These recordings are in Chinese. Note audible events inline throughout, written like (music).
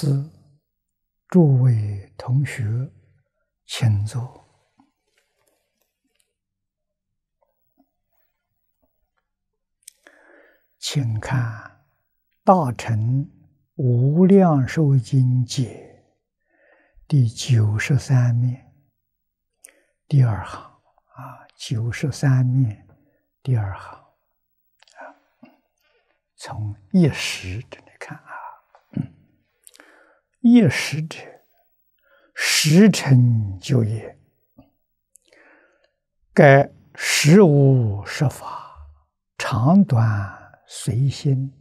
是诸位同学，请坐，请看《大乘无量寿经》解第九十三面第二行啊，九十三面第二行啊，从一时的。业识者，时成就业，该时无设法，长短随心，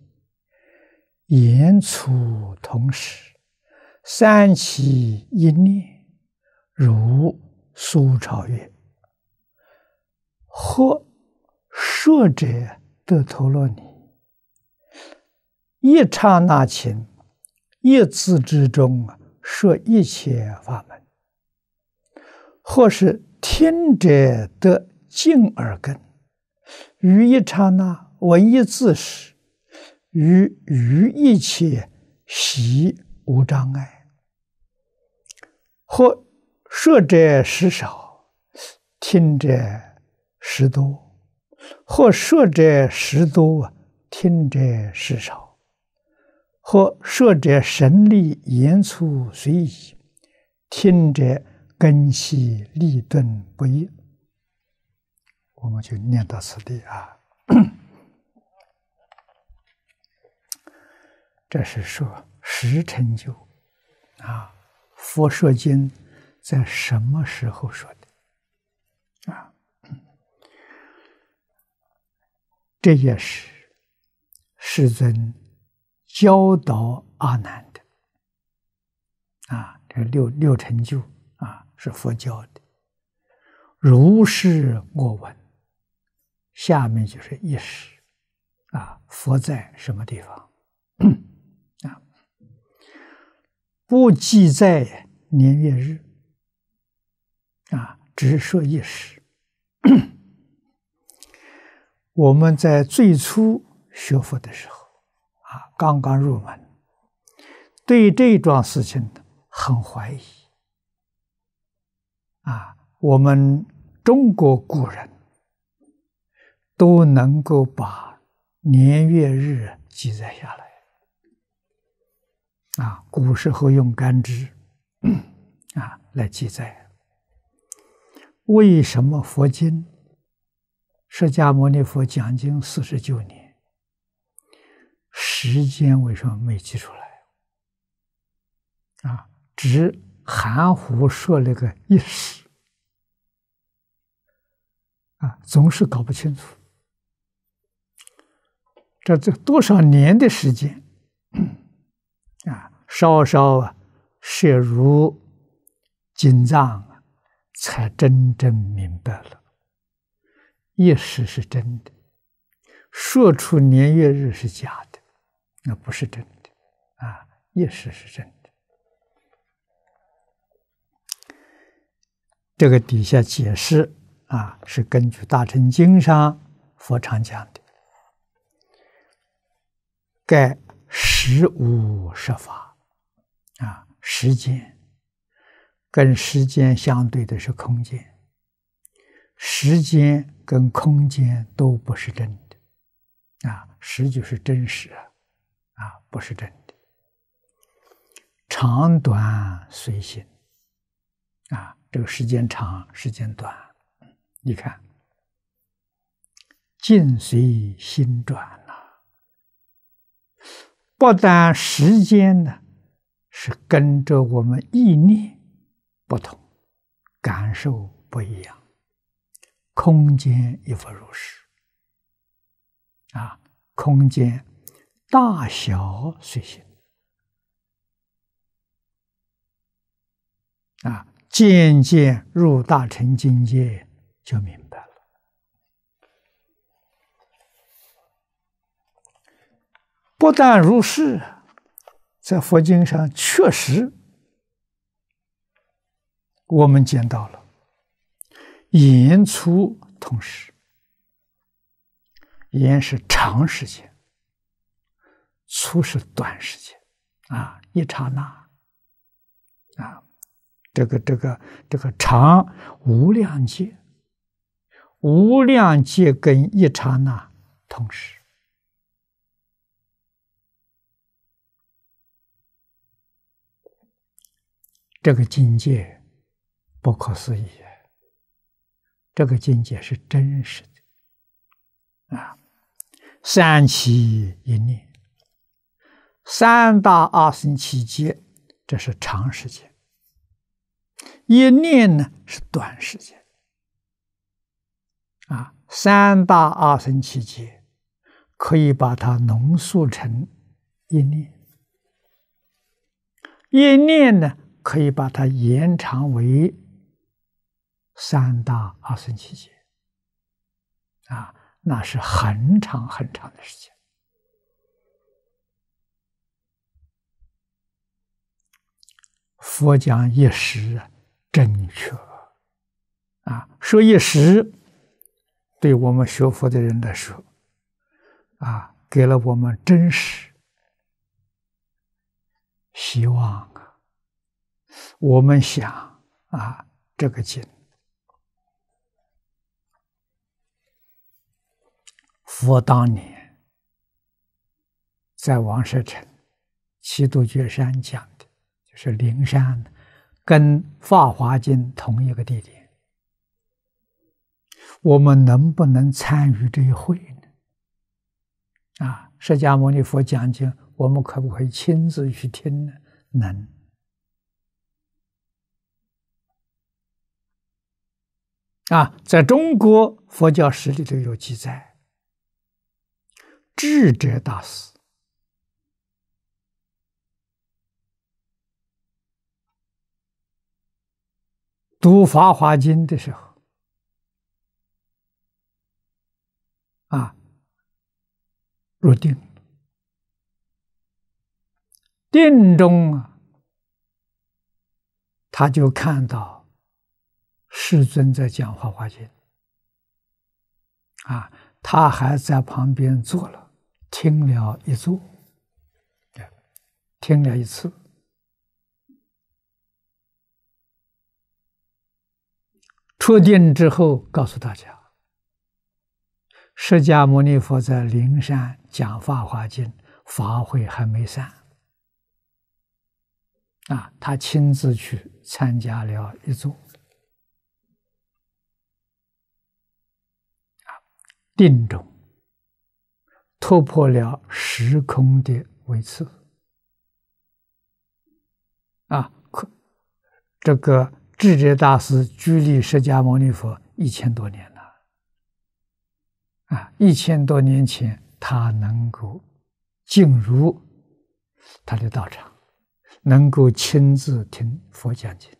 言处同时，三起一念，如苏朝月，或说者得陀罗尼，一刹那前。一字之中啊，说一切法门；或是听者得静耳根，于一刹那闻一字时，于于一切习无障碍；或说者时少，听者时多；或说者时多啊，听者时少。或说者神力言出随意，听者根系立顿不一。我们就念到此地啊。这是说时成就啊，佛说经在什么时候说的啊？这也是世尊。教导阿难的啊，这六六成就啊，是佛教的。如是我闻，下面就是一时啊，佛在什么地方啊？不记在年月日啊，只说一时。(coughs) 我们在最初学佛的时候。刚刚入门，对这桩事情很怀疑啊！我们中国古人都能够把年月日记载下来啊，古时候用干支啊来记载。为什么佛经释迦牟尼佛讲经四十九年？时间为什么没记出来？啊，只含糊说了个一时，啊，总是搞不清楚。这这多少年的时间，啊，稍稍啊摄入经藏啊，才真正明白了，一时是真的，说出年月日是假的。那不是真的啊，意识是真的。这个底下解释啊，是根据《大乘经》上佛常讲的，盖十五设法啊，时间跟时间相对的是空间，时间跟空间都不是真的啊，时就是真实啊。啊，不是真的，长短随心。啊，这个时间长，时间短，你看，境随心转呐。不但时间呢，是跟着我们意念不同，感受不一样，空间亦复如是。啊，空间。大小随心啊，渐渐入大乘境界，就明白了。不但如是，在佛经上确实我们见到了，言出同时，言是长时间。粗是短时间，啊，一刹那，啊，这个这个这个长无量界，无量界跟一刹那同时，这个境界不可思议，这个境界是真实的，啊，三七一念。三大二僧祇劫，这是长时间；一念呢是短时间。啊，三大二僧祇劫可以把它浓缩成一念，一念呢可以把它延长为三大二僧祇劫。啊，那是很长很长的时间。佛讲一时啊，正确啊！说一时，对我们学佛的人来说，啊，给了我们真实希望啊！我们想啊，这个经，佛当年在王舍城七度绝山讲。是灵山，跟《法华经》同一个地点。我们能不能参与这一会呢？啊，释迦牟尼佛讲经，我们可不可以亲自去听呢？能。啊，在中国佛教史里头有记载，智者大师。读《法华经》的时候，啊，入定定中啊，他就看到世尊在讲《法华经》，啊，他还在旁边坐了，听了一坐，听了一次。确定之后，告诉大家，释迦牟尼佛在灵山讲《法华经》，法会还没散，啊，他亲自去参加了一座，啊，定中突破了时空的维次，啊，可这个。智者大师居里释迦牟尼佛一千多年了，啊，一千多年前他能够进入他的道场，能够亲自听佛讲经，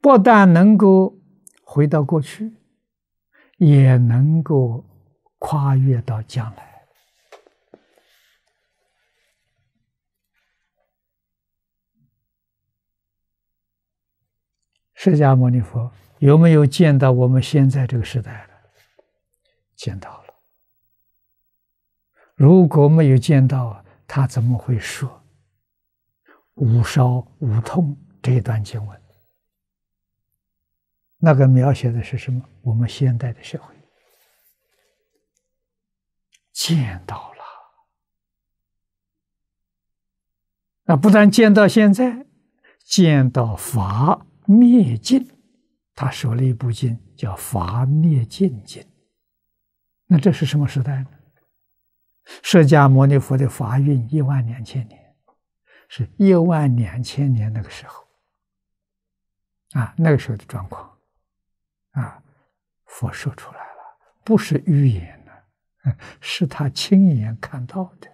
不但能够回到过去，也能够跨越到将来。释迦牟尼佛有没有见到我们现在这个时代了？见到了。如果没有见到，他怎么会说“无烧无痛”这一段经文？那个描写的是什么？我们现代的社会。见到了。那不但见到现在，见到法。灭尽，他了一部经叫法灭尽经》。那这是什么时代呢？释迦牟尼佛的法运一万两千年，是一万两千年那个时候啊，那个时候的状况啊，佛说出来了，不是预言的，(laughs) 是他亲眼看到的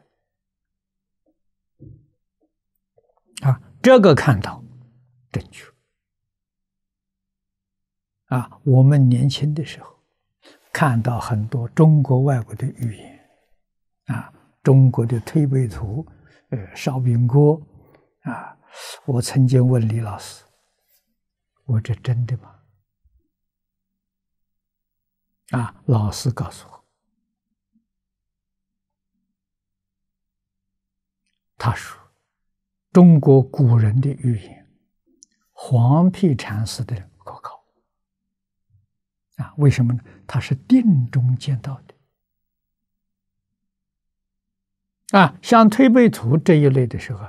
啊，这个看到正确。啊，我们年轻的时候看到很多中国、外国的寓言，啊，中国的《推背图》、呃，《烧饼歌》，啊，我曾经问李老师：“我这真的吗？”啊，老师告诉我，他说：“中国古人的寓言，黄皮禅师的。”啊，为什么呢？他是定中见到的。啊，像推背图这一类的时候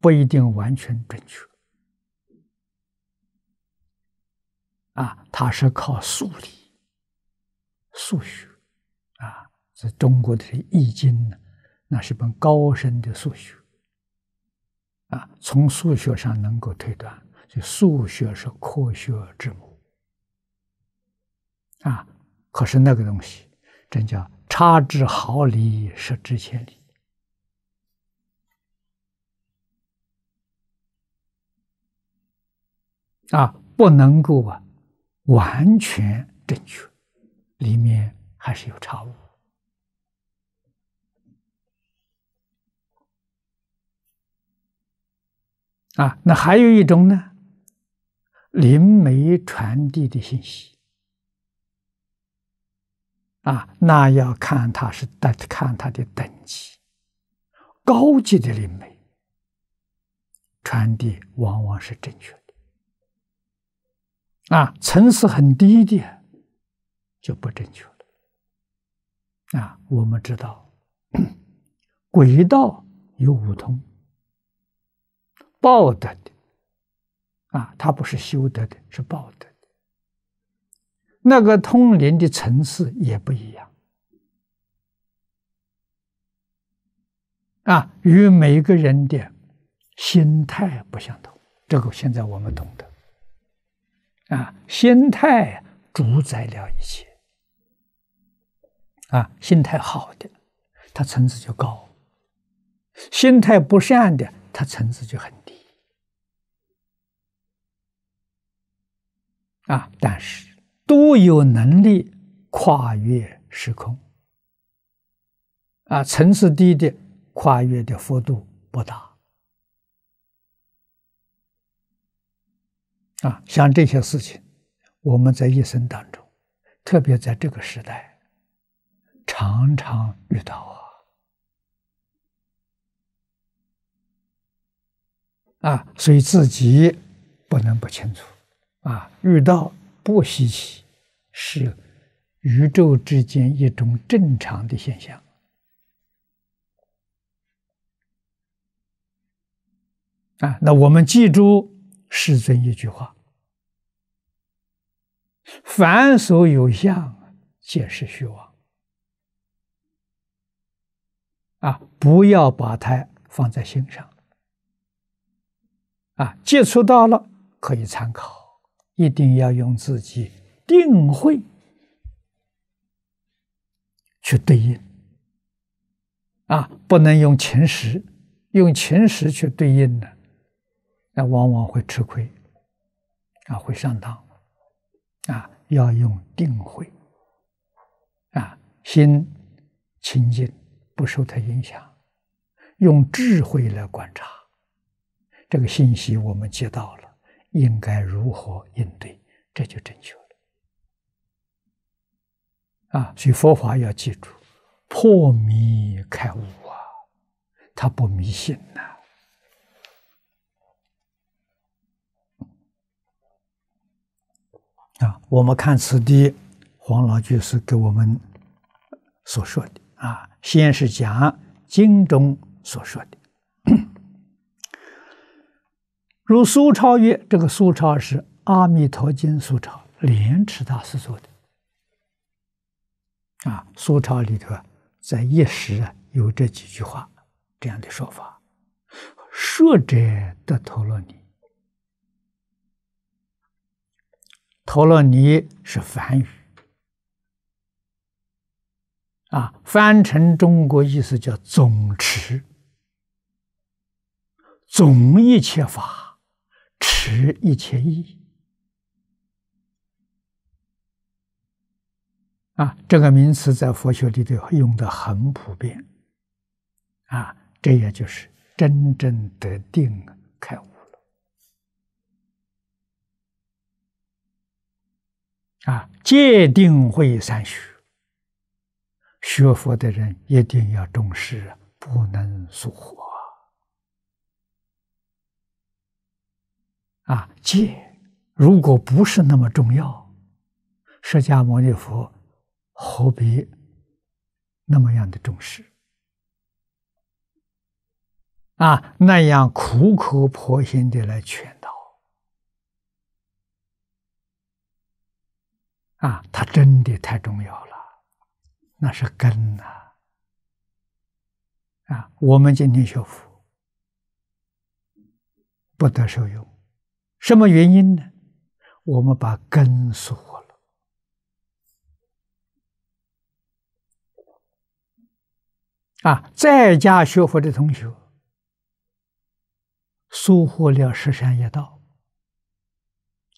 不一定完全准确。啊，他是靠数理、数学。啊，是中国的《易经》呢，那是本高深的数学。啊，从数学上能够推断，就数学是科学之母。啊！可是那个东西，真叫差之毫厘，失之千里。啊，不能够啊，完全正确，里面还是有差误。啊，那还有一种呢，灵媒传递的信息。啊，那要看他是等看他的等级，高级的灵媒传递往往是正确的。啊，层次很低的就不正确了。啊，我们知道，轨道有五通，报德的，啊，他不是修德的，是报的。那个通灵的层次也不一样，啊，与每个人的心态不相同。这个现在我们懂得，啊，心态主宰了一切，啊，心态好的，他层次就高；心态不善的，他层次就很低。啊，但是。都有能力跨越时空，啊，层次低的跨越的幅度不大，啊，像这些事情，我们在一生当中，特别在这个时代，常常遇到啊，啊，所以自己不能不清楚，啊，遇到。不稀奇，是宇宙之间一种正常的现象。啊，那我们记住世尊一句话：“凡所有相，皆是虚妄。”啊，不要把它放在心上。啊，接触到了，可以参考。一定要用自己定慧去对应啊，不能用前识，用前识去对应的，那往往会吃亏啊，会上当啊。要用定慧啊，心清净不受它影响，用智慧来观察这个信息，我们接到了。应该如何应对？这就正确了。啊，学佛法要记住，破迷开悟啊，他不迷信呐。啊，我们看此地黄老居士给我们所说的啊，先是讲经中所说的。如《苏超曰，这个《苏超》是《阿弥陀经》苏超莲池大师做的啊，《苏超》里头在一时啊有这几句话这样的说法：说者得陀罗尼，陀罗尼是梵语，啊，翻成中国意思叫总持，总一切法。持一千亿啊，这个名词在佛学里头用的很普遍啊，这也就是真正得定开悟了啊，戒定慧三学，学佛的人一定要重视，不能疏忽。啊，戒如果不是那么重要，释迦牟尼佛何必那么样的重视？啊，那样苦口婆心的来劝导。啊，他真的太重要了，那是根呐。啊，我们今天学佛不得受用。什么原因呢？我们把根疏忽了啊！在家学佛的同学疏忽了十善业道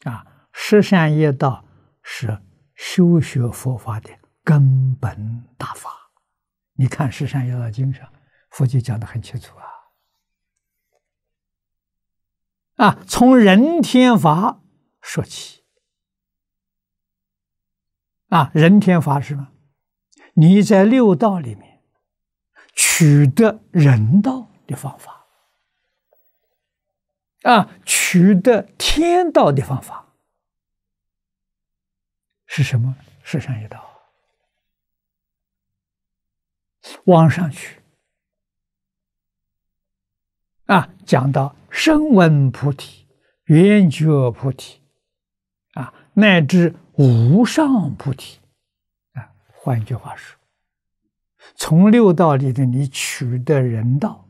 啊！十善业道是修学佛法的根本大法。你看《十善业道经》上，佛就讲的很清楚啊。啊，从人天法说起。啊，人天法是什么？你在六道里面取得人道的方法，啊，取得天道的方法是什么？是上一道，往上去。啊，讲到声闻菩提、缘觉菩提，啊，乃至无上菩提，啊，换句话说，从六道里的你取得人道、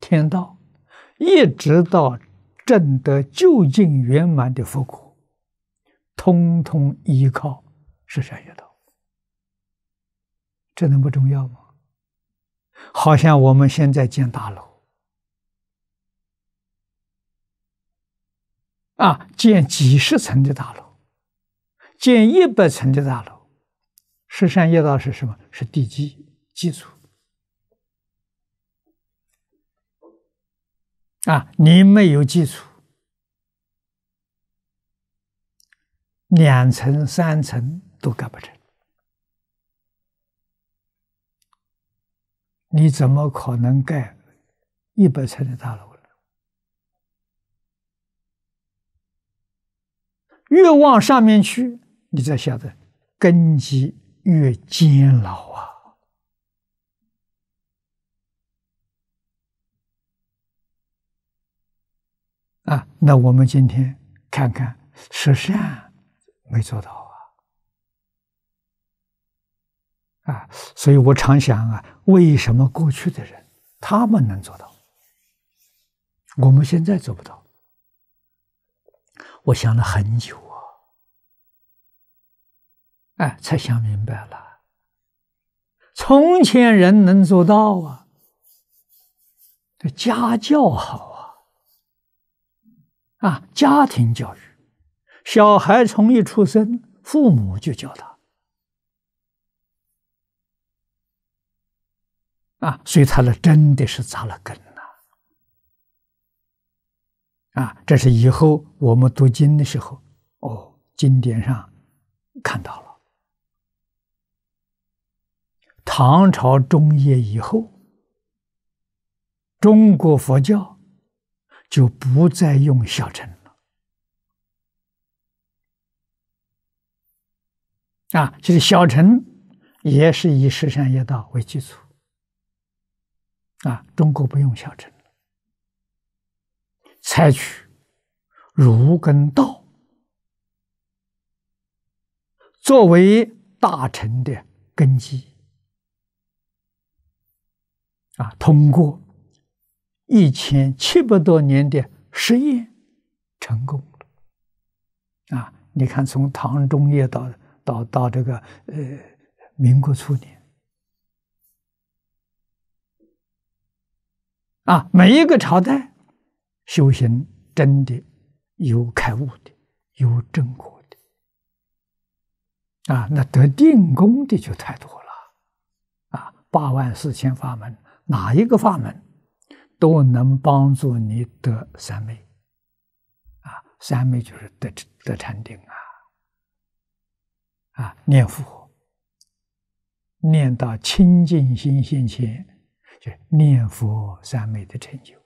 天道，一直到证得究竟圆满的佛果，通通依靠是善牟道，这能不重要吗？好像我们现在建大楼。啊，建几十层的大楼，建一百层的大楼，十际上道是什么？是地基基础。啊，你没有基础，两层三层都盖不成，你怎么可能盖一百层的大楼？越往上面去，你才晓得根基越煎熬啊！啊，那我们今天看看，十善没做到啊！啊，所以我常想啊，为什么过去的人他们能做到，我们现在做不到？我想了很久。哎，才想明白了。从前人能做到啊，这家教好啊，啊，家庭教育，小孩从一出生，父母就教他，啊，所以他那真的是扎了根呐，啊，这是以后我们读经的时候，哦，经典上看到了。唐朝中叶以后，中国佛教就不再用小乘了。啊，就是小乘也是以十善业道为基础。啊，中国不用小乘采取儒跟道作为大乘的根基。啊，通过一千七百多年的实验，成功了。啊，你看，从唐中叶到到到这个呃民国初年，啊，每一个朝代，修行真的有开悟的，有正果的，啊，那得定功的就太多了，啊，八万四千法门。哪一个法门，都能帮助你得三昧，啊，三昧就是得得禅定啊，啊，念佛，念到清净心现前，就念佛三昧的成就，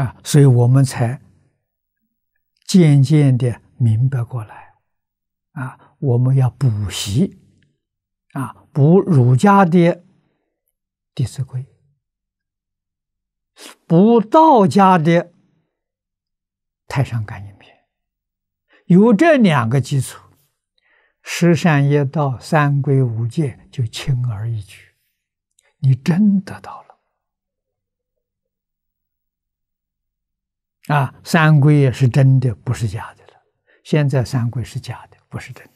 啊，所以我们才渐渐的明白过来，啊。我们要补习，啊，补儒家的《弟子规》，补道家的《太上感应篇》，有这两个基础，十善业道、三规五戒就轻而易举。你真得到了，啊，三规也是真的，不是假的了。现在三规是假的，不是真。的。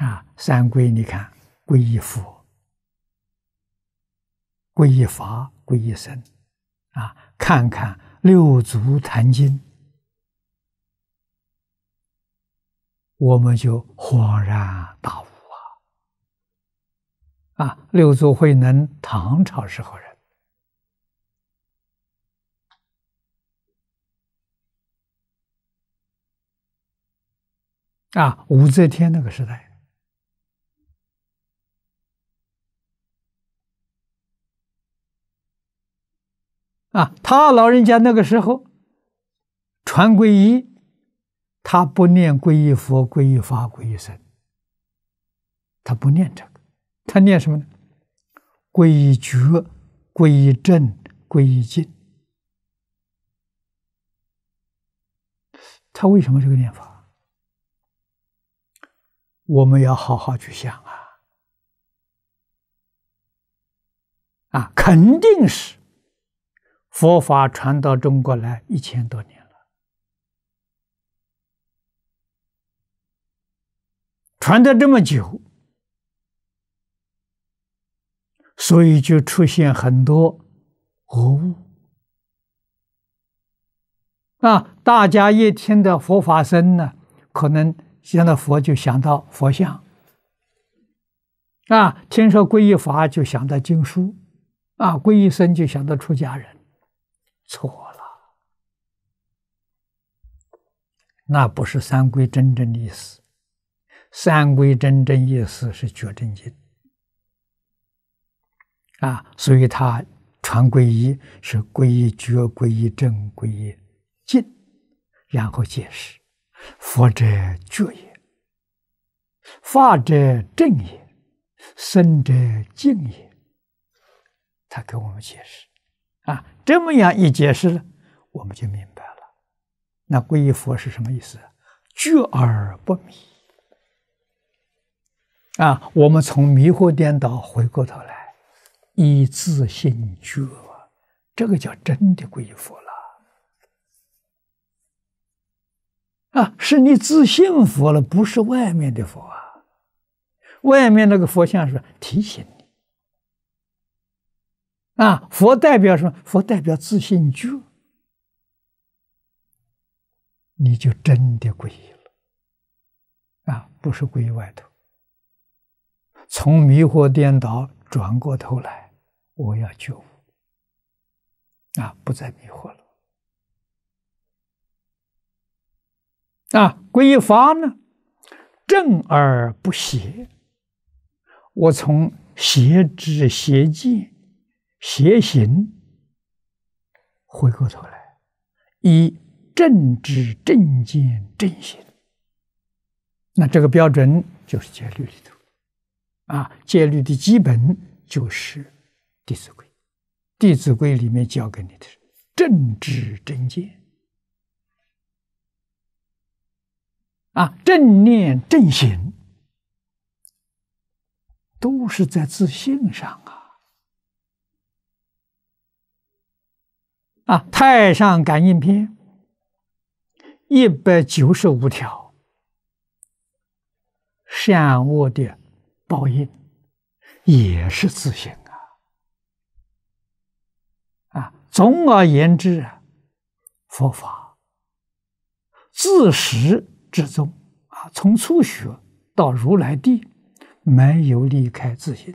啊，三归你看，归一佛，归一法，归一身，啊！看看《六祖坛经》，我们就恍然大悟啊！啊，六祖慧能，唐朝时候人？啊，武则天那个时代。啊，他老人家那个时候，传皈依，他不念皈依佛、皈依法、皈依僧，他不念这个，他念什么呢？皈依觉、皈依正、皈依净。他为什么这个念法？我们要好好去想啊！啊，肯定是。佛法传到中国来一千多年了，传的这么久，所以就出现很多讹误。啊，大家一听到佛法僧呢，可能想到佛就想到佛像，啊，听说皈依法就想到经书，啊，皈依僧就想到出家人。错了，那不是三归真正意思。三归真正意思是觉真经啊，所以他传皈依是皈依觉、皈依正、皈依净，然后解释：佛者觉也，法者正也，僧者净也。他给我们解释啊。这么样一解释呢，我们就明白了。那皈依佛是什么意思？觉而不迷啊！我们从迷惑颠倒回过头来，以自性觉，这个叫真的皈依佛了啊！是你自性佛了，不是外面的佛啊。外面那个佛像是提醒。啊，佛代表什么？佛代表自信就你就真的皈依了。啊，不是皈依外头，从迷惑颠倒转过头来，我要救。啊，不再迷惑了。啊，皈依法呢，正而不邪。我从邪知邪见。邪行，回过头来，以正知正见正行。那这个标准就是戒律里头，啊，戒律的基本就是《弟子规》，《弟子规》里面教给你的正知正见。啊，正念正行，都是在自信上啊。啊，《太上感应篇》一百九十五条，善恶的报应也是自性啊！啊，总而言之佛法自始至终啊，从初学到如来地，没有离开自性。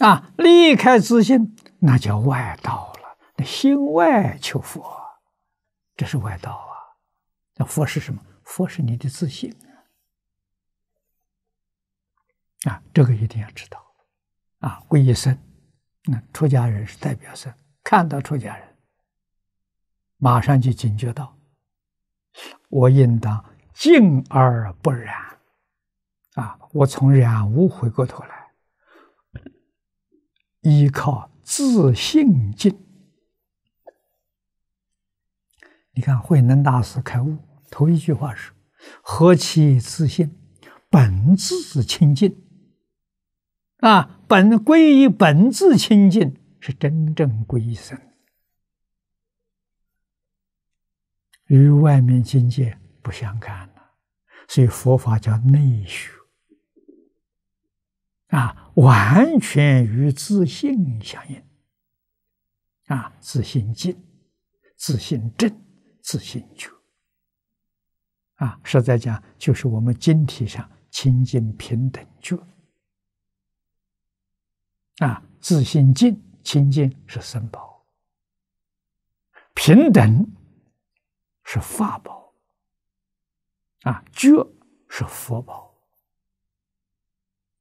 啊，离开自信，那叫外道了。那心外求佛，这是外道啊。那佛是什么？佛是你的自信啊。这个一定要知道啊。皈依僧，那出家人是代表僧，看到出家人，马上就警觉到，我应当敬而不染啊。我从染污回过头来。依靠自性境。你看慧能大师开悟头一句话是：“何其自信，本质清净。”啊，本归于本质清净是真正归身，与外面境界不相干了。所以佛法叫内学。啊，完全与自信相应。啊，自信静，自信正，自信觉。啊，实在讲，就是我们经体上清净平等觉。啊，自信静，清净是三宝，平等是法宝，啊，觉是佛宝。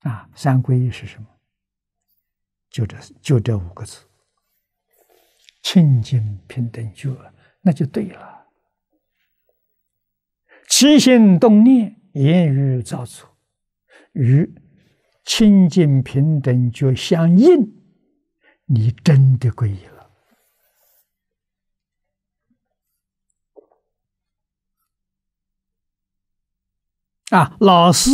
啊，三皈依是什么？就这就这五个字：清净平等就那就对了。起心动念，言语造作，与清净平等就相应，你真的皈依了。啊，老师。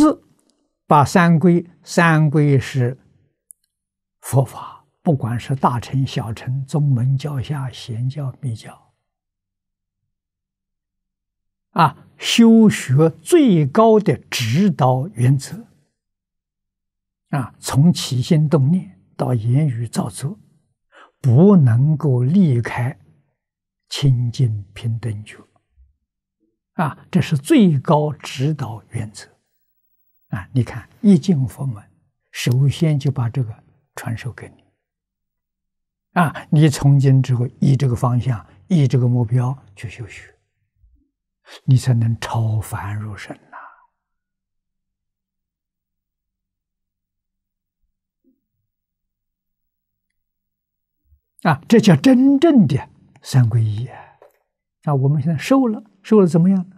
把三归，三归是佛法，不管是大乘、小乘、宗门教下、贤教、密教，啊，修学最高的指导原则，啊，从起心动念到言语造作，不能够离开清净平等觉，啊，这是最高指导原则。啊！你看，一进佛门，首先就把这个传授给你。啊，你从今之后以这个方向、以这个目标去修学，你才能超凡入圣呐！啊，这叫真正的三皈依啊！啊，我们现在瘦了，瘦了怎么样？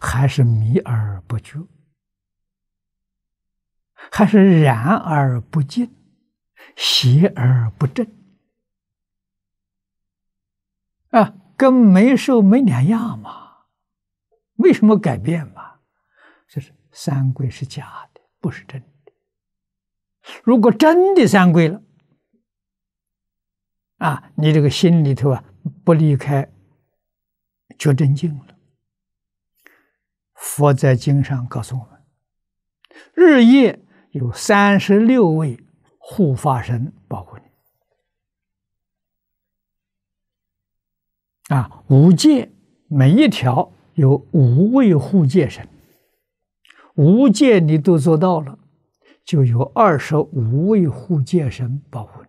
还是迷而不觉。还是然而不静，邪而不正，啊，跟没受没两样嘛，没什么改变嘛。就是三归是假的，不是真的。如果真的三归了，啊，你这个心里头啊，不离开，就真静了。佛在经上告诉我们，日夜。有三十六位护法神保护你啊！五戒每一条有五位护戒神，五戒你都做到了，就有二十五位护戒神保护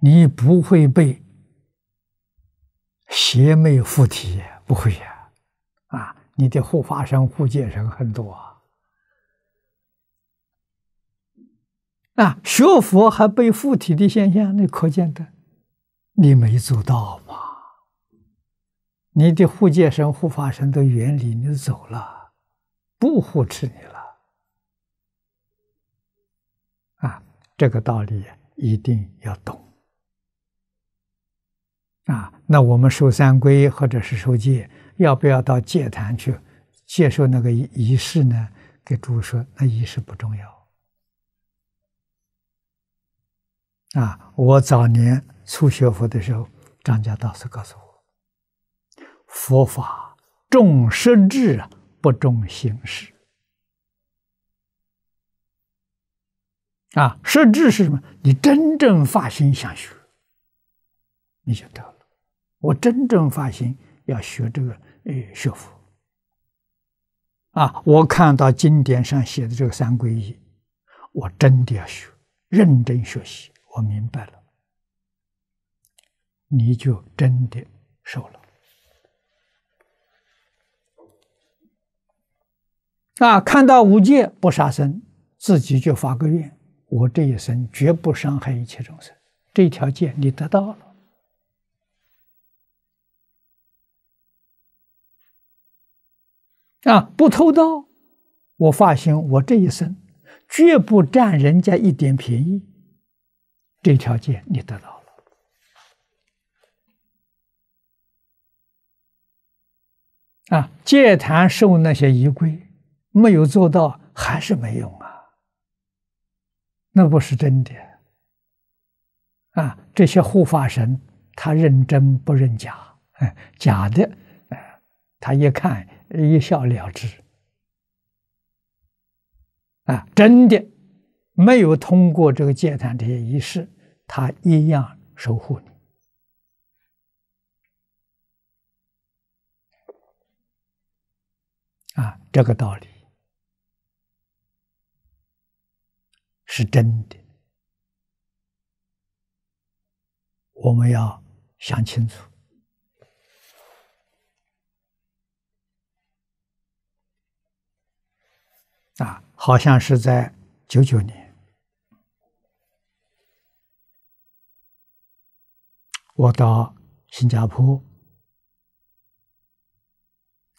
你，你不会被邪魅附体，不会呀。你的护法神、护戒神很多啊！学佛还被附体的现象，那可见的，你没做到嘛？你的护戒神、护法神的原理，你走了，不护持你了啊！这个道理一定要懂啊！那我们守三规或者是守戒。要不要到戒坛去接受那个仪仪式呢？给主说，那仪式不重要。啊，我早年初学佛的时候，张家道士告诉我，佛法重实质啊，不重形式。啊，实质是什么？你真正发心想学，你就得了。我真正发心。要学这个，哎，学佛啊！我看到经典上写的这个三皈依，我真的要学，认真学习。我明白了，你就真的受了啊！看到无戒不杀生，自己就发个愿：我这一生绝不伤害一切众生。这条戒你得到了。啊！不偷盗，我发现我这一生绝不占人家一点便宜。这条件你得到了啊！戒坛受那些仪规，没有做到还是没用啊！那不是真的啊！这些护法神他认真不认假，(laughs) 假的，他一看。一笑了之，啊，真的没有通过这个戒坛这些仪式，他一样守护你啊，这个道理是真的，我们要想清楚。啊，好像是在九九年，我到新加坡，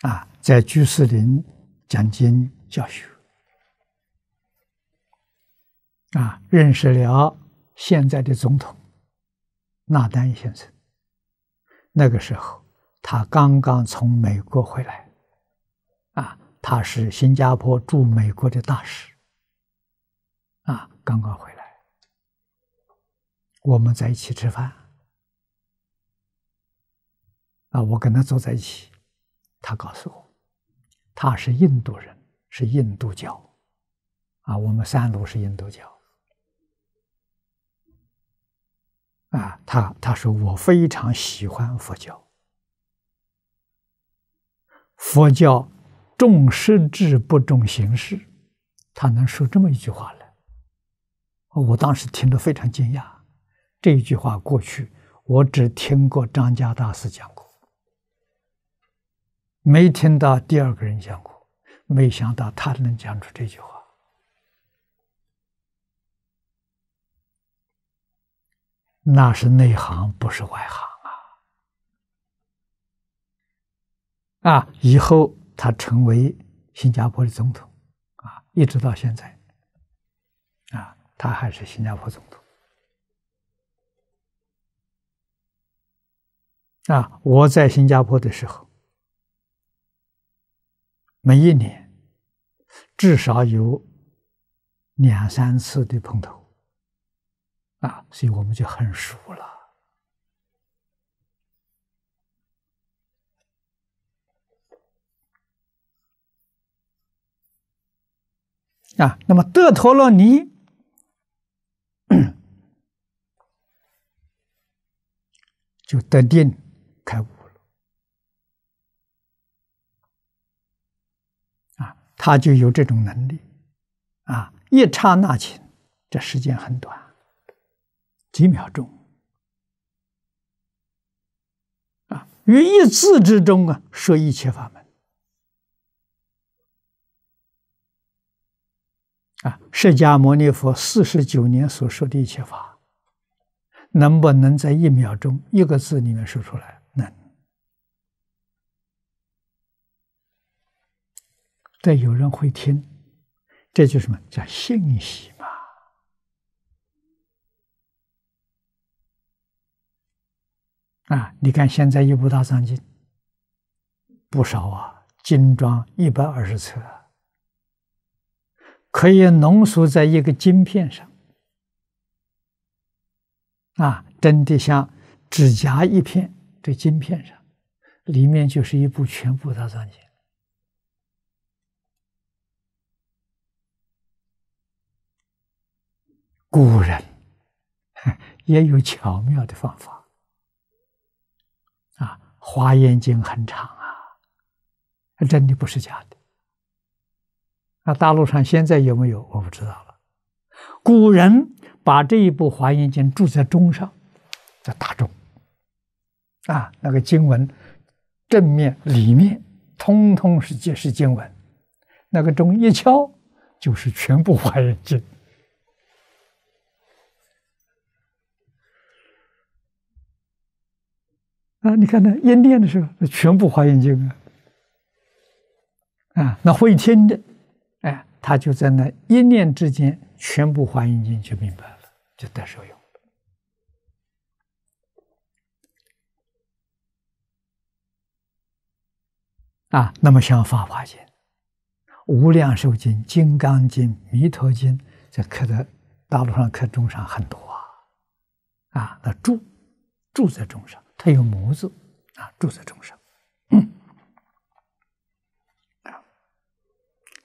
啊，在居士林讲经教学，啊，认识了现在的总统纳丹先生。那个时候，他刚刚从美国回来。他是新加坡驻美国的大使，啊，刚刚回来。我们在一起吃饭，啊，我跟他坐在一起，他告诉我，他是印度人，是印度教，啊，我们三楼是印度教，啊，他他说我非常喜欢佛教，佛教。重实质不重形式，他能说这么一句话来，我当时听得非常惊讶，这一句话过去我只听过张家大师讲过，没听到第二个人讲过，没想到他能讲出这句话，那是内行不是外行啊！啊，以后。他成为新加坡的总统，啊，一直到现在，啊，他还是新加坡总统。啊，我在新加坡的时候，每一年至少有两三次的碰头，啊，所以我们就很熟了。啊，那么得陀罗尼，就得定开悟了。啊，他就有这种能力。啊，一刹那间，这时间很短，几秒钟。啊，于一字之中啊，说一切法门。啊，释迦牟尼佛四十九年所说的一切法，能不能在一秒钟一个字里面说出来？能。但有人会听，这就什么叫信息嘛？啊，你看现在一部大藏经不少啊，精装一百二十册。可以浓缩在一个晶片上，啊，真的像指甲一片的晶片上，里面就是一部全部的钻戒。古人也有巧妙的方法，啊，花眼镜很长啊，真的不是假的。那大陆上现在有没有我不知道了。古人把这一部《华严经》铸在钟上，在大钟啊，那个经文正面、里面通通是解释经文。那个钟一敲，就是全部《华严经》。啊，你看那念念的时候，那全部《华严经》啊，啊，那会听的。他就在那一念之间全部还原进去，明白了，就得受用。啊，那么像《法华经》《无量寿经》《金刚经》《弥陀经》在刻在大陆上刻钟上很多啊，啊，那住住在钟上，它有模子啊，住在钟上。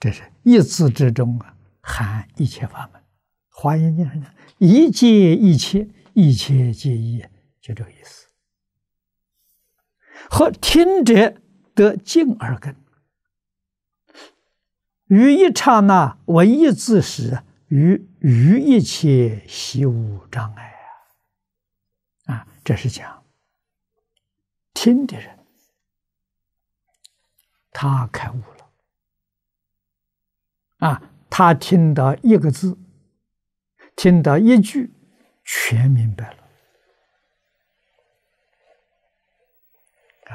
这是一字之中啊，含一切法门。华严经上讲：“一切一切，一切皆一”，就这个意思。和听者得静耳根，于一刹那闻一字时，于于一切习无障碍啊！啊，这是讲听的人，他开悟了。啊，他听到一个字，听到一句，全明白了。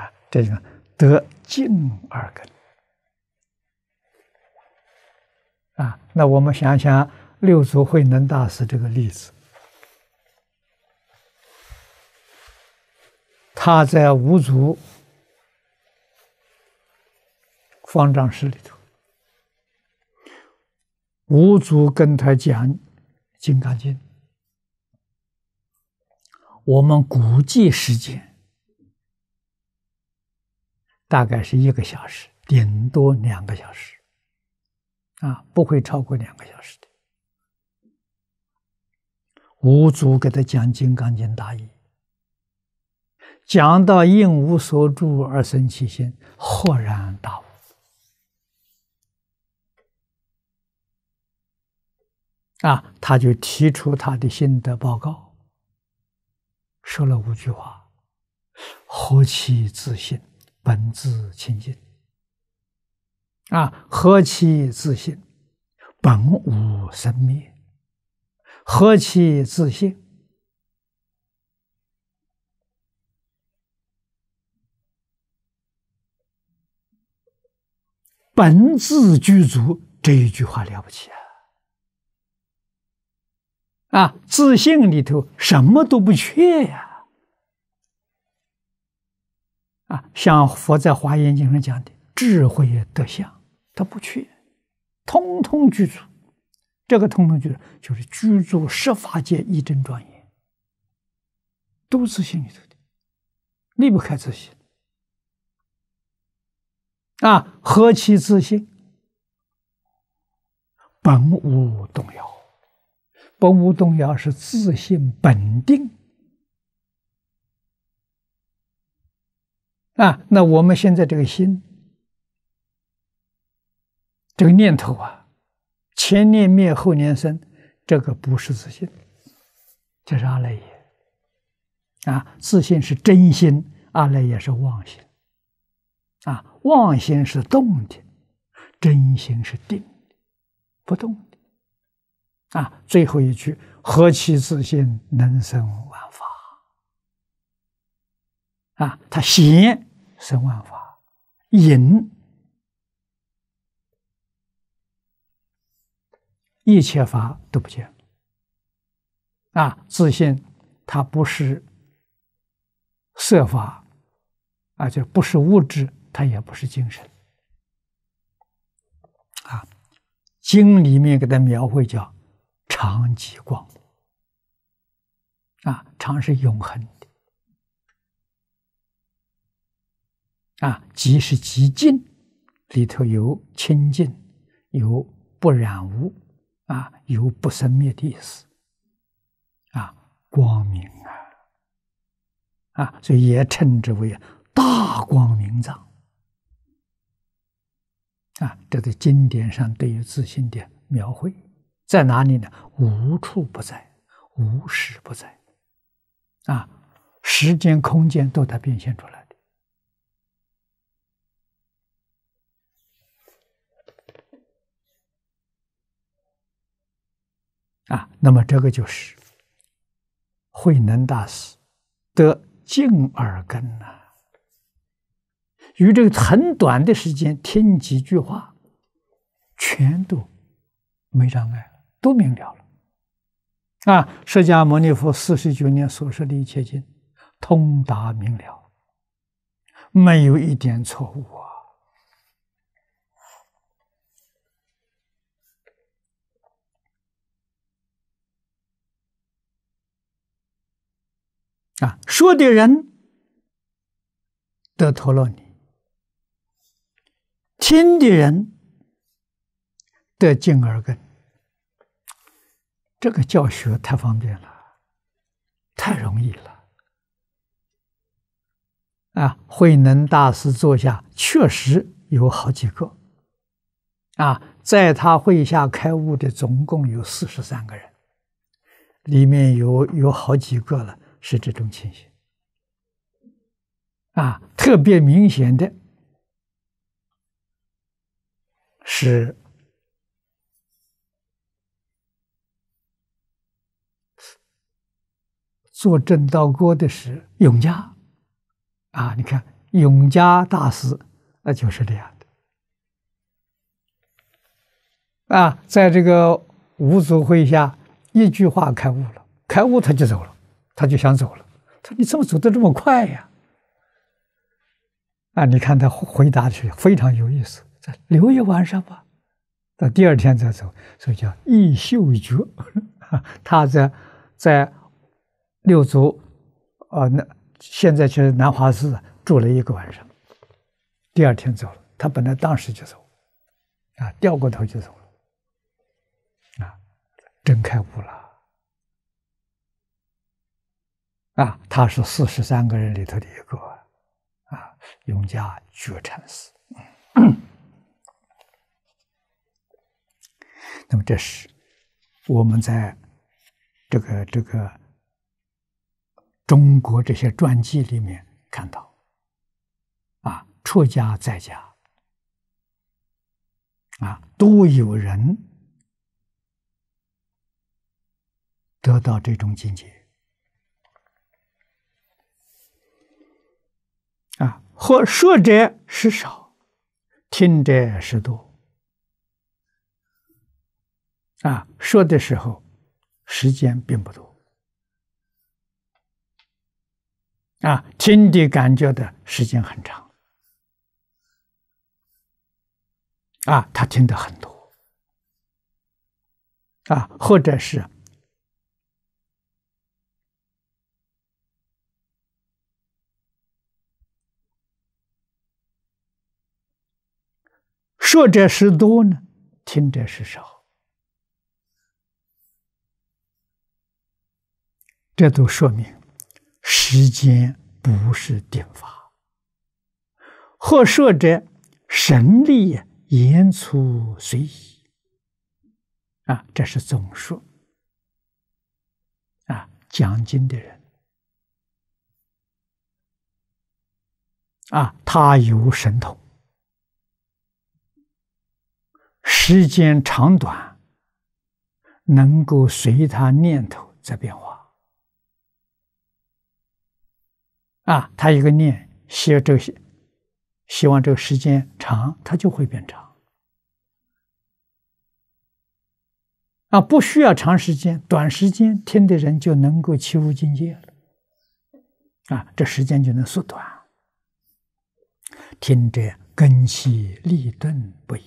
啊，这个得静二根。啊，那我们想想六祖慧能大师这个例子，他在五祖方丈室里头。五祖跟他讲《金刚经》，我们估计时间大概是一个小时，顶多两个小时，啊，不会超过两个小时的。五祖给他讲《金刚经》大意，讲到应无所住而生其心，豁然大悟。啊，他就提出他的心得报告，说了五句话：何其自信，本自清净；啊，何其自信，本无生灭；何其自信，本自具足。这一句话了不起啊！啊，自信里头什么都不缺呀！啊，像佛在《华严经》上讲的，智慧德相，他不缺，通通具足。这个通通具足，就是具足十法界一真庄严，都是心里头的，离不开自信。啊，何其自信，本无动摇。不无动摇是自信本定啊！那我们现在这个心，这个念头啊，前念灭后念生，这个不是自信，这是阿赖耶啊。自信是真心，阿赖耶是妄心啊。妄心是动的，真心是定的，不动。啊，最后一句何其自信能生万法！啊，他行生万法，引一切法都不见。啊，自信它不是色法，啊，就不是物质，它也不是精神。啊，经里面给他描绘叫。常极光，啊，常是永恒的，啊，极是极尽，里头有清净，有不染污，啊，有不生灭的意思，啊，光明啊，啊，所以也称之为大光明藏，啊，这是经典上对于自信的描绘。在哪里呢？无处不在，无时不在，啊，时间、空间都在变现出来的啊。那么这个就是慧能大师的静耳根呐，与这个很短的时间听几句话，全都没障碍。都明了了，啊！释迦牟尼佛四十九年所说的一切经，通达明了，没有一点错误啊！啊，说的人得陀罗尼，听的人得净耳根。这个教学太方便了，太容易了。啊，慧能大师座下确实有好几个。啊，在他会下开悟的总共有四十三个人，里面有有好几个了是这种情形。啊，特别明显的是。做正道歌的是永嘉，啊，你看永嘉大师，那就是这样的，啊，在这个五祖会下，一句话开悟了，开悟他就走了，他就想走了，说你怎么走得这么快呀？啊，你看他回答去非常有意思，再留一晚上吧，到第二天再走，所以叫易秀觉，(laughs) 他在在。六祖，啊，那现在去南华寺住了一个晚上，第二天走了。他本来当时就走，啊，掉过头就走了，啊，真开悟了，啊，他是四十三个人里头的一个，啊，永嘉觉禅寺。(coughs) 那么这是我们在这个这个。中国这些传记里面看到，啊，出家在家，啊，都有人得到这种境界。啊，或说者是少，听者是多。啊，说的时候时间并不多。啊，听的、感觉的时间很长，啊，他听的很多，啊，或者是说者是多呢，听者是少，这都说明。时间不是定法，或说者神力言出随意。啊，这是总说。啊，讲经的人，啊，他有神通，时间长短能够随他念头在变化。啊，他一个念，希这个希望这个时间长，它就会变长。啊，不需要长时间，短时间听的人就能够起无境界了。啊，这时间就能缩短。听者根气立顿不已，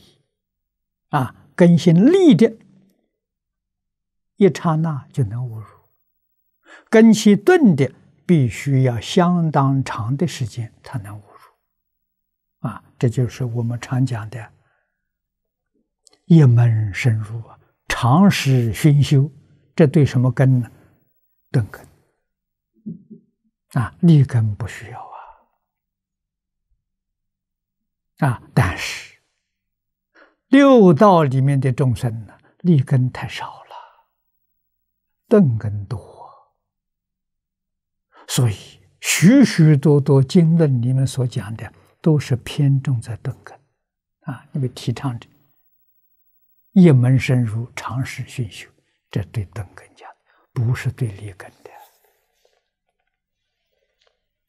啊，根气立的，一刹那就能悟入；根气顿的。必须要相当长的时间才能悟入啊，这就是我们常讲的“一门深入”啊，长时熏修。这对什么根呢？顿根啊，立根不需要啊啊，但是六道里面的众生呢，立根太少了，邓根多。所以，许许多多经论里面所讲的，都是偏重在顿根，啊，因为提倡者一门深入，长时熏修，这对顿根讲，不是对立根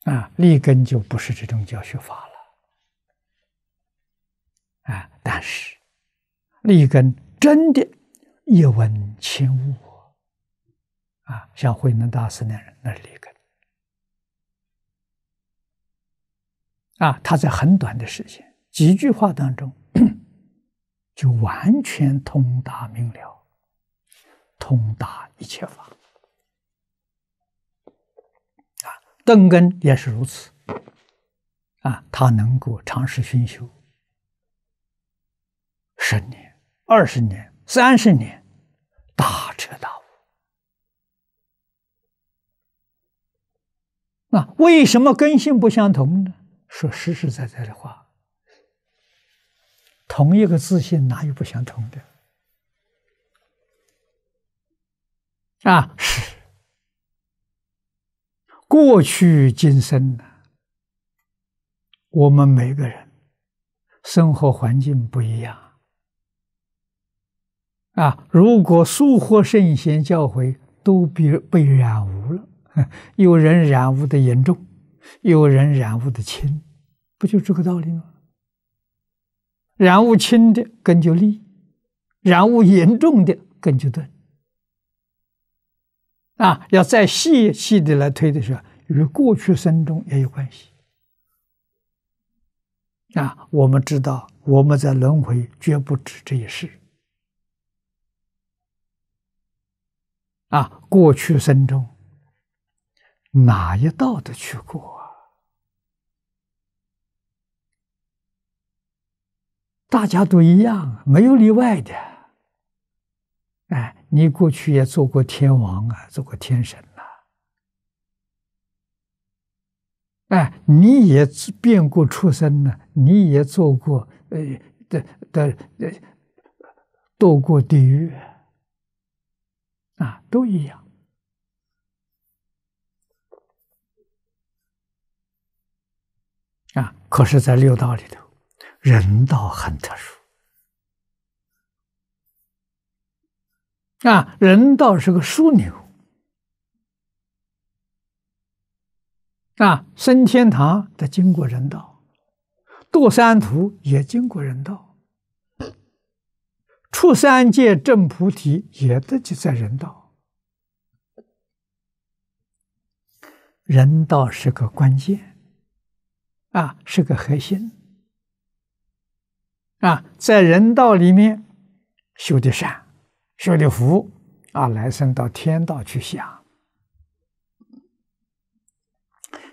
的，啊，立根就不是这种教学法了，啊，但是，立根真的，一文即物。啊，像慧能大师那样是立根。啊，他在很短的时间，几句话当中，就完全通达明了，通达一切法。啊，邓根也是如此。啊，他能够尝试熏修，十年、二十年、三十年，大彻大悟。那为什么根性不相同呢？说实实在在的话，同一个自信哪有不相同的？啊，是过去今生呢，我们每个人生活环境不一样啊。如果疏忽圣贤教诲，都别被染污了。(laughs) 有人染污的严重。有人染物的轻，不就这个道理吗？染物轻的根就利，染物严重的根就钝。啊，要再细细的来推的时候，与过去生中也有关系。啊，我们知道我们在轮回绝不止这一世。啊，过去生中哪一道都去过。大家都一样，没有例外的。哎，你过去也做过天王啊，做过天神啊。哎，你也变过畜生呢，你也做过呃的的斗过地狱啊，都一样。啊，可是，在六道里头。人道很特殊啊，人道是个枢纽啊，升天堂得经过人道，堕三途也经过人道，出三界正菩提也得就在人道，人道是个关键啊，是个核心。啊，在人道里面修的善，修的福啊，来生到天道去享。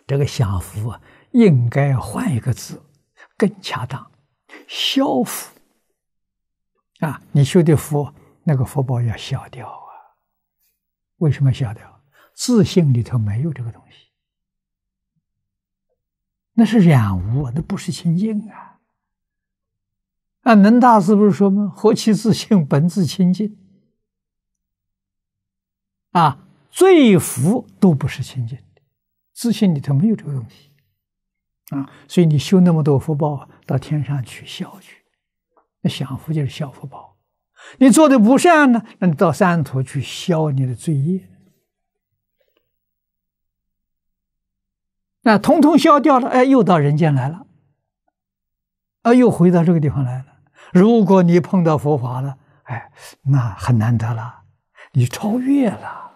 这个享福啊，应该换一个字更恰当，消福。啊，你修的福，那个福报要消掉啊。为什么消掉？自信里头没有这个东西，那是染污，那不是清净啊。那能大师不是说吗？何其自性本自清净，啊，罪福都不是清净的，自信里头没有这个东西，啊，所以你修那么多福报，到天上去消去，那享福就是消福报；你做的不善呢，那你到三途去消你的罪业，那通通消掉了，哎，又到人间来了，啊，又回到这个地方来了。如果你碰到佛法了，哎，那很难得了，你超越了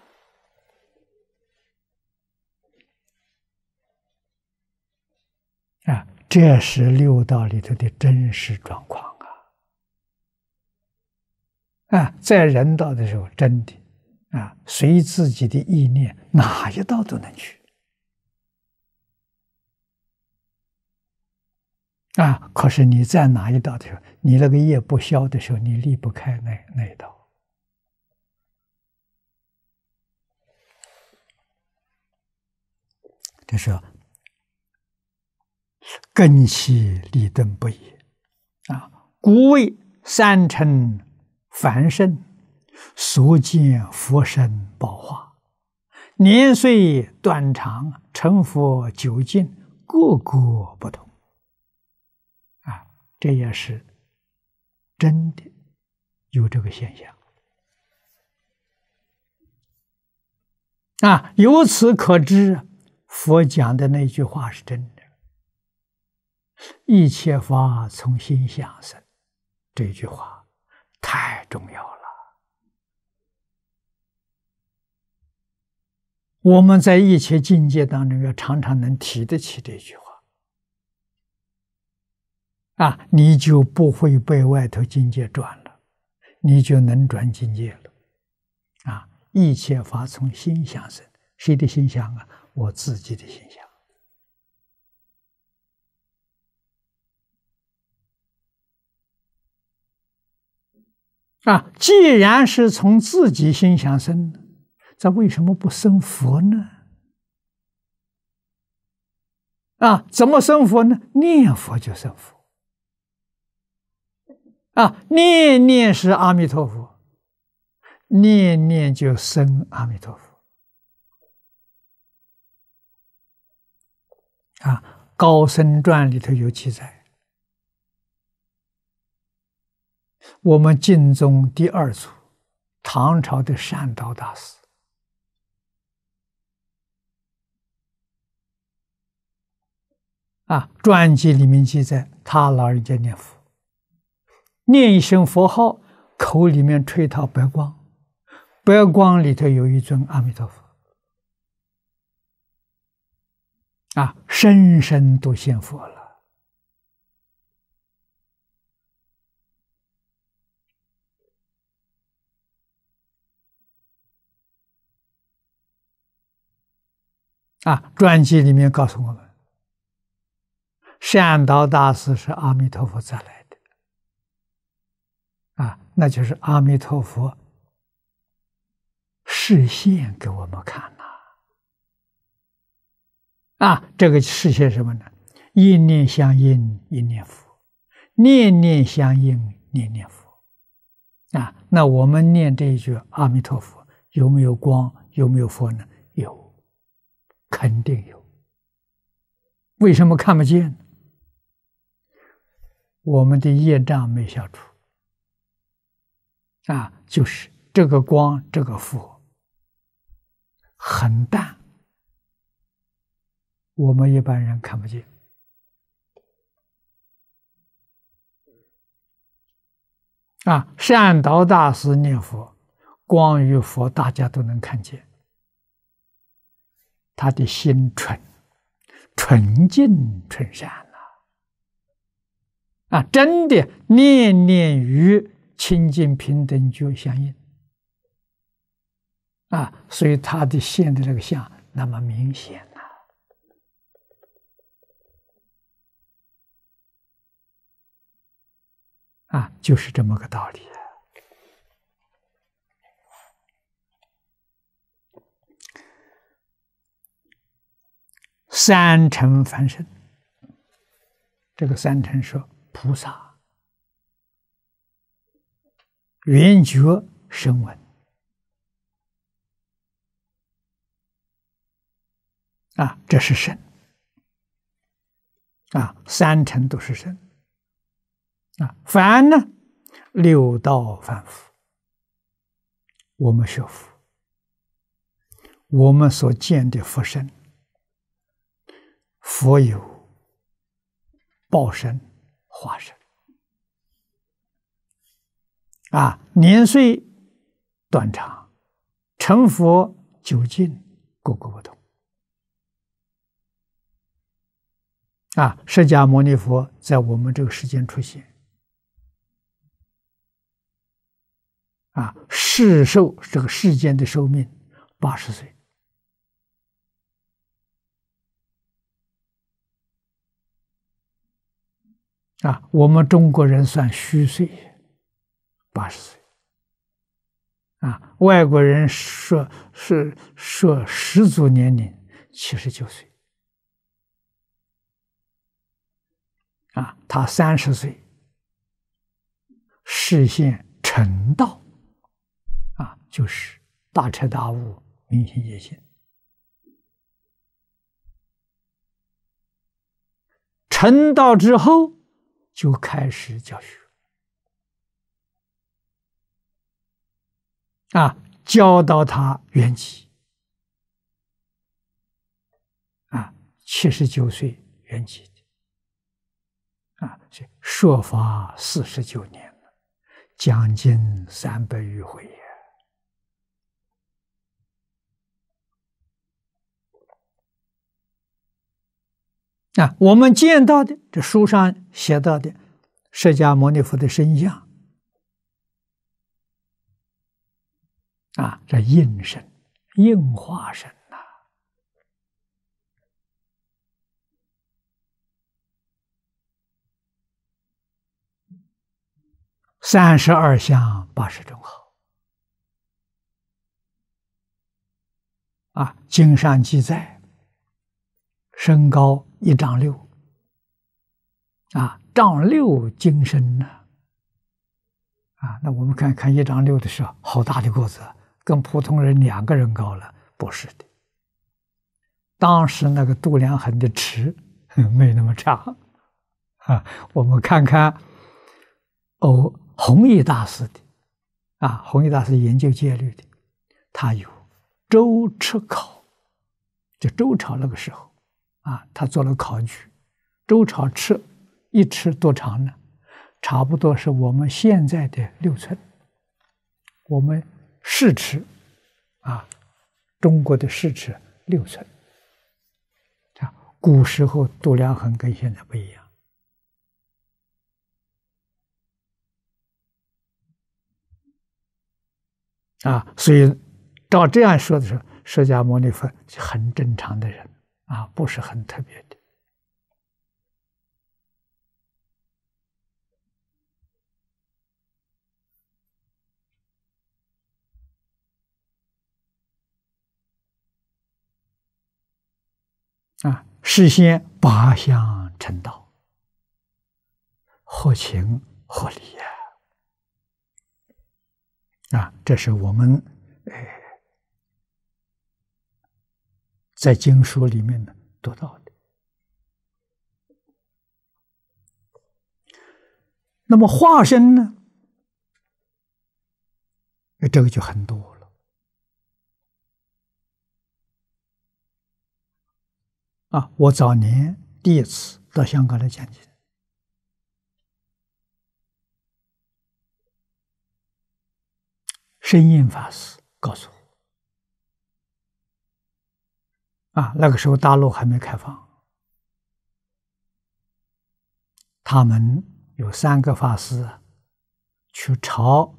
啊！这是六道里头的真实状况啊！啊，在人道的时候，真的啊，随自己的意念，哪一道都能去。啊！可是你在拿一刀的时候，你那个业不消的时候，你离不开那那一刀。这是根系立顿不已啊！古谓三成凡圣，所见佛身宝化，年岁短长，成佛久近，各个不同。这也是真的，有这个现象。啊，由此可知，佛讲的那句话是真的：“一切法从心想生。”这句话太重要了。我们在一切境界当中，要常常能提得起这句话。啊，你就不会被外头境界转了，你就能转境界了。啊，一切法从心想生，谁的心想啊？我自己的心想。啊，既然是从自己心想生，这为什么不生佛呢？啊，怎么生佛呢？念佛就生佛。啊！念念是阿弥陀佛，念念就生阿弥陀佛。啊，《高僧传》里头有记载。我们晋宗第二祖，唐朝的善导大师。啊，传记里面记载他老人家念佛。念一声佛号，口里面吹一套白光，白光里头有一尊阿弥陀佛，啊，生生都现佛了。啊，传记里面告诉我们，善导大师是阿弥陀佛再来。啊，那就是阿弥陀佛示现给我们看呐！啊，这个示现什么呢？念念相应，念念佛；念念相应，念念佛。啊，那我们念这一句阿弥陀佛，有没有光？有没有佛呢？有，肯定有。为什么看不见我们的业障没消除。啊，就是这个光，这个佛很淡，我们一般人看不见。啊，善导大师念佛，光与佛大家都能看见，他的心纯纯净纯善了，啊，真的念念于。清净平等就相应啊，所以他的现的这个相那么明显呐啊，就是这么个道理。三乘凡身，这个三乘说菩萨。云觉声闻，啊，这是神啊，三层都是神啊，凡呢，六道凡夫，我们学佛，我们所见的佛身，佛有报身、化身。啊，年岁短长，成佛究竟，各各不同。啊，释迦牟尼佛在我们这个世间出现，啊，世寿这个世间的寿命八十岁。啊，我们中国人算虚岁。八十岁啊，外国人说是说始祖年龄七十九岁啊，他三十岁实现成道啊，就是大彻大悟，明心见性。成道之后就开始教学。啊，教导他圆寂。啊，七十九岁圆寂的。啊，这说法四十九年了，将近三百余回耶。啊，我们见到的这书上写到的释迦牟尼佛的身像。啊，这应身、应化身呐，三十二相、八十种好啊，经上记载，身高一丈六啊，丈六精身呐啊，那我们看看一丈六的时候，好大的个子。跟普通人两个人高了，不是的。当时那个度量衡的尺没那么长，啊，我们看看哦，弘一大师的啊，弘一大师研究戒律的，他有周尺考，就周朝那个时候啊，他做了考据，周朝尺一尺多长呢，差不多是我们现在的六寸，我们。市尺，啊，中国的市尺六寸，啊，古时候度量衡跟现在不一样，啊，所以照这样说的时候，释迦牟尼佛是很正常的人，啊，不是很特别。啊，事先八相成道，合情合理呀、啊！这是我们哎，在经书里面呢读到的。那么化身呢？这个就很多了。啊，我早年第一次到香港来讲经，深印法师告诉我，啊，那个时候大陆还没开放，他们有三个法师去朝。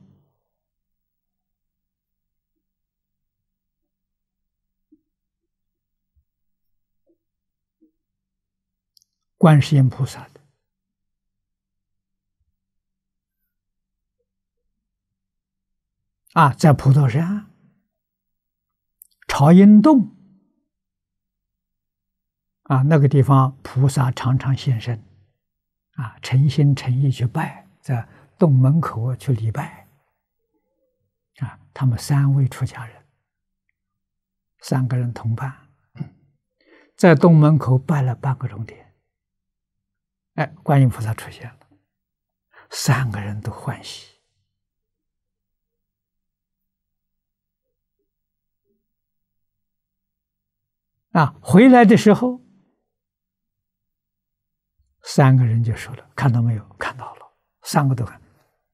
观世音菩萨的啊，在普陀山朝音洞啊，那个地方菩萨常常现身啊，诚心诚意去拜，在洞门口去礼拜啊。他们三位出家人，三个人同伴，(coughs) 在洞门口拜了半个钟点。哎，观音菩萨出现了，三个人都欢喜。啊，回来的时候，三个人就说了：“看到没有？看到了，三个都看。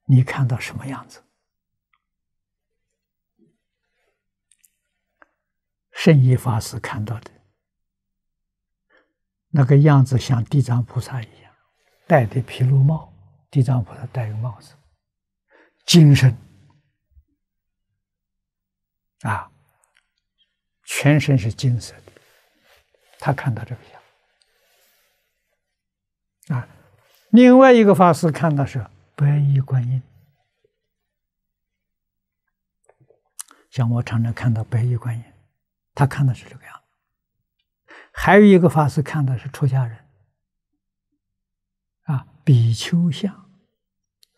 你看到什么样子？圣意法师看到的那个样子，像地藏菩萨一样。”戴的皮鲁帽，地藏菩萨戴个帽子，金身，啊，全身是金色的，他看到这个样。啊，另外一个法师看到是白衣观音，像我常常看到白衣观音，他看的是这个样子。还有一个法师看到是出家人。啊，比丘像，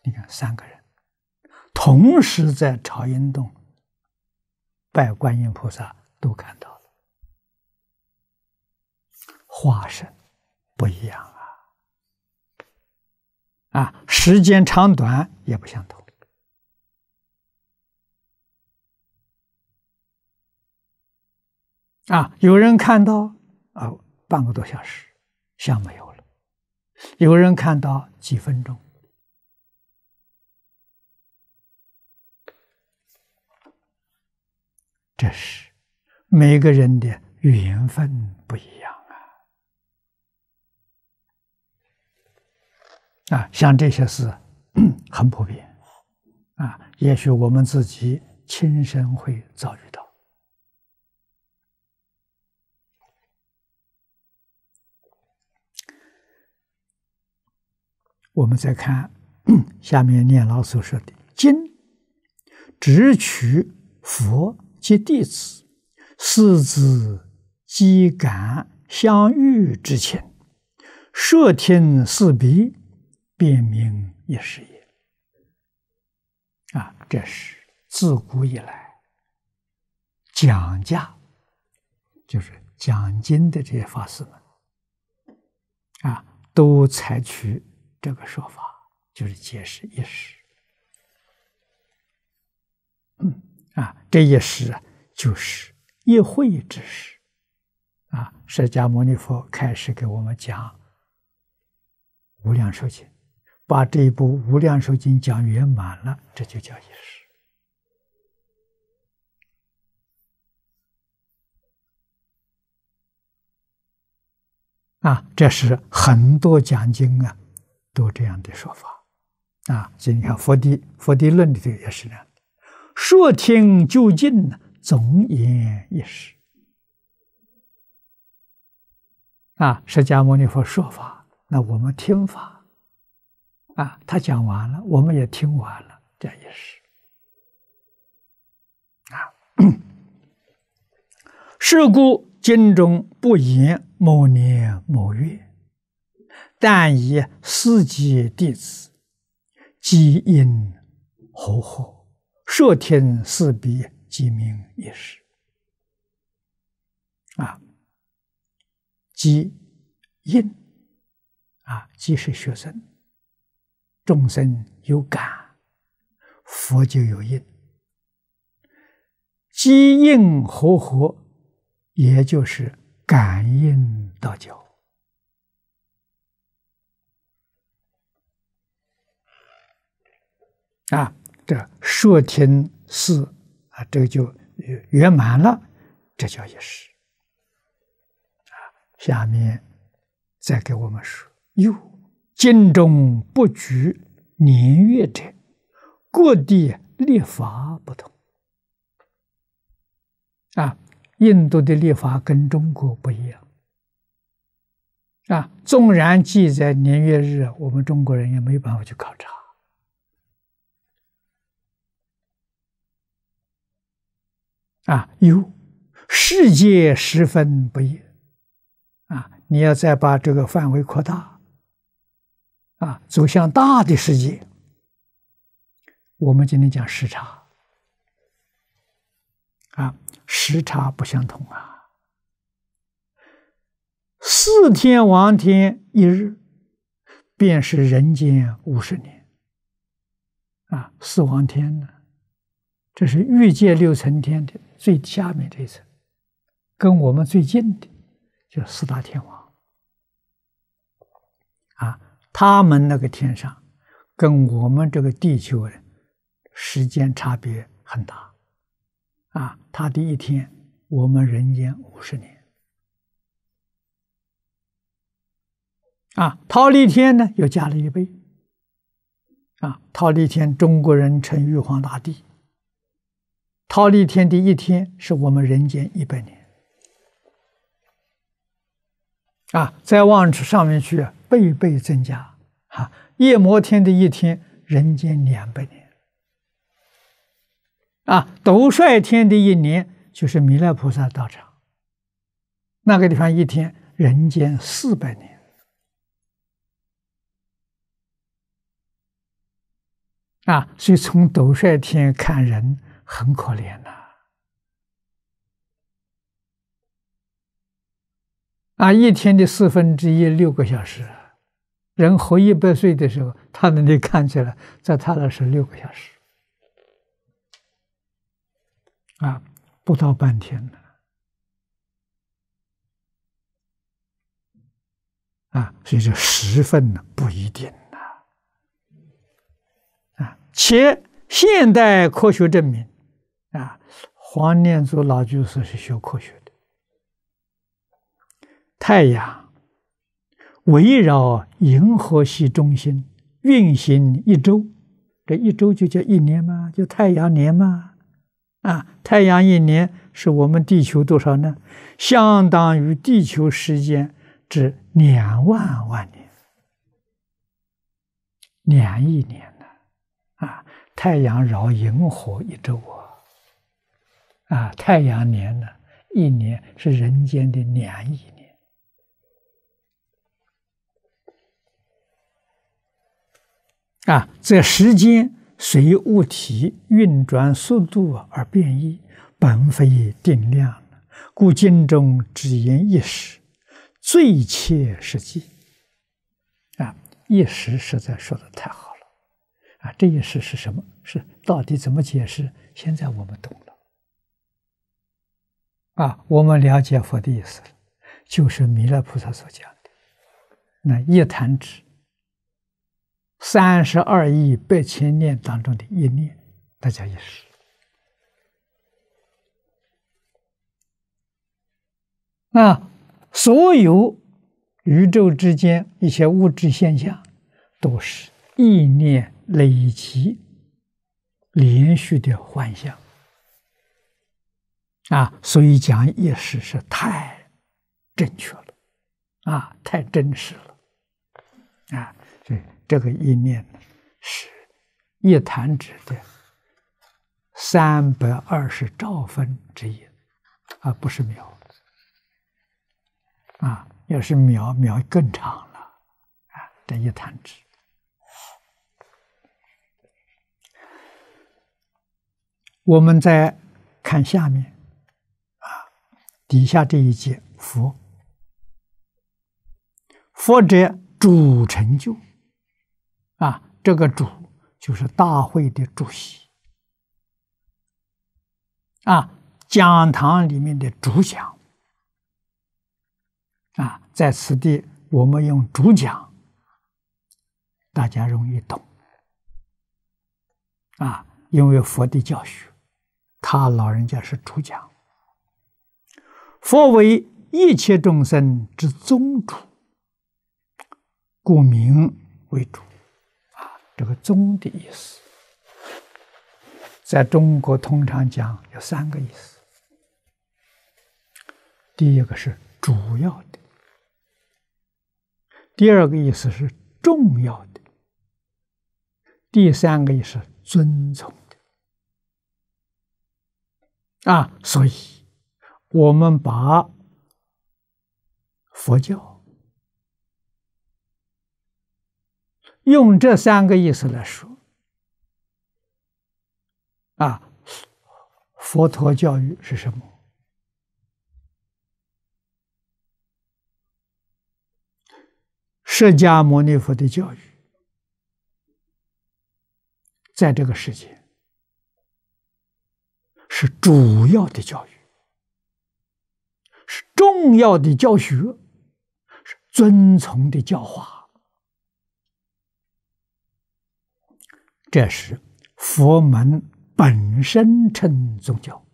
你看三个人，同时在朝云洞拜观音菩萨，都看到了，化身不一样啊，啊，时间长短也不相同，啊，有人看到啊，半个多小时，像没有。有人看到几分钟，这是每个人的缘分不一样啊！啊，像这些事很普遍啊，也许我们自己亲身会遭遇到。我们再看 (clears throat) 下面念老所说的：“经，只取佛及弟子四字积感相遇之情，设听四鼻，便明一时也。”啊，这是自古以来讲价，就是讲经的这些法师们，啊，都采取。这个说法就是解释一识。啊，这一啊，就是一会之时，啊，释迦牟尼佛开始给我们讲《无量寿经》，把这一部《无量寿经》讲圆满了，这就叫一时。啊，这是很多讲经啊。都这样的说法啊，所以你看《佛地佛地论》里头也是这样的。说听究竟呢，总言一时啊。释迦牟尼佛说法，那我们听法啊，他讲完了，我们也听完了，这也是啊。是 (clears throat) 故经中不言某年某月。但以四机弟子，机因合合，说天是彼即明一时，啊，即因啊，即是学生，众生有感，佛就有应，即应合合，也就是感应道交。啊，这舍天寺啊，这个就圆满了，这叫一时。啊，下面再给我们说，哟，经中不具年月者，各地历法不同。啊，印度的历法跟中国不一样。啊，纵然记载年月日，我们中国人也没有办法去考察。啊，有世界十分不易啊！你要再把这个范围扩大啊，走向大的世界。我们今天讲时差啊，时差不相同啊。四天王天一日，便是人间五十年啊。四王天呢？这是欲界六层天的最下面这一层，跟我们最近的，就是四大天王，啊，他们那个天上，跟我们这个地球人，时间差别很大，啊，他的一天，我们人间五十年，啊，忉利天呢又加了一倍，啊，忉利天中国人称玉皇大帝。陶立天地一天是我们人间一百年，啊！再往上面去，倍倍增加，啊，夜摩天的一天，人间两百年，啊！斗率天的一年就是弥勒菩萨道场，那个地方一天人间四百年，啊！所以从斗率天看人。很可怜呐！啊，一天的四分之一，六个小时。人活一百岁的时候，他那里看起来，在他那是六个小时。啊，不到半天呢。啊，所以这十分呢，不一定呢。啊，且现代科学证明。啊，黄念祖老居士是学科学的。太阳围绕银河系中心运行一周，这一周就叫一年吗？就太阳年吗？啊，太阳一年是我们地球多少呢？相当于地球时间之两万万年，两亿年呢？啊，太阳绕银河一周啊。啊，太阳年呢，一年是人间的两亿年。啊，这时间随物体运转速度而变异，本非定量的，故经中只言一时，最切实际。啊，一时实在说的太好了。啊，这一时是什么？是到底怎么解释？现在我们懂。了。啊，我们了解佛的意思了，就是弥勒菩萨所讲的，那一弹指，三十二亿八千年当中的一念，大家也是。那所有宇宙之间一些物质现象，都是意念累积、连续的幻象。啊，所以讲意识是太正确了，啊，太真实了，啊，所以这个意念呢是一弹指的三百二十兆分之一，而不是秒，啊，要是秒秒更长了，啊，这一弹指。我们再看下面。底下这一节佛，佛者主成就啊，这个主就是大会的主席啊，讲堂里面的主讲啊，在此地我们用主讲，大家容易懂啊，因为佛的教学，他老人家是主讲。佛为一切众生之宗主，故名为主。啊，这个“宗”的意思，在中国通常讲有三个意思：第一个是主要的；第二个意思是重要的；第三个是尊崇的。啊，所以。我们把佛教用这三个意思来说啊，佛陀教育是什么？释迦牟尼佛的教育，在这个世界是主要的教育。是重要的教学，是遵从的教化。这是佛门本身称宗教，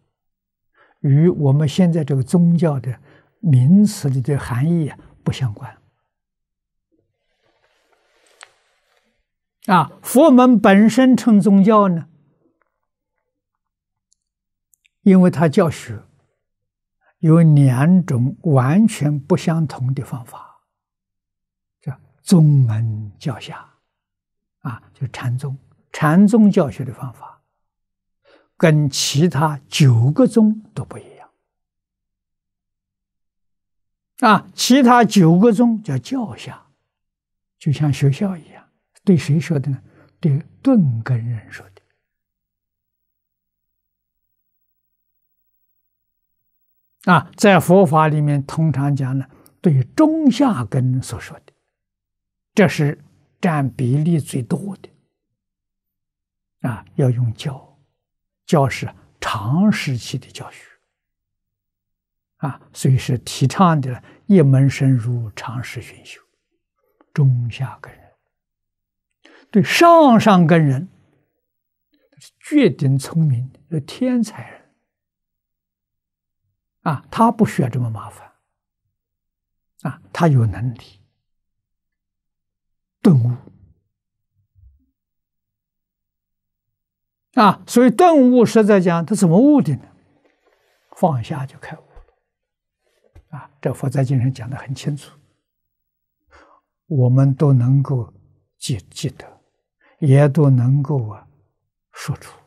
与我们现在这个宗教的名词的这含义啊不相关。啊，佛门本身称宗教呢，因为它教学。有两种完全不相同的方法，叫宗门教下，啊，就禅宗。禅宗教学的方法跟其他九个宗都不一样，啊，其他九个宗叫教下，就像学校一样，对谁说的呢？对顿根人说。的。啊，在佛法里面，通常讲呢，对中下根所说的，这是占比例最多的。啊，要用教，教是长时期的教学。啊，所以是提倡的，一门深入，长时熏修。中下根人，对上上根人，是绝顶聪明的天才人。啊，他不需要这么麻烦，啊，他有能力顿悟，啊，所以顿悟实在讲，他怎么悟的呢？放下就开悟了，啊，这《佛在经》上讲的很清楚，我们都能够记记得，也都能够啊说出，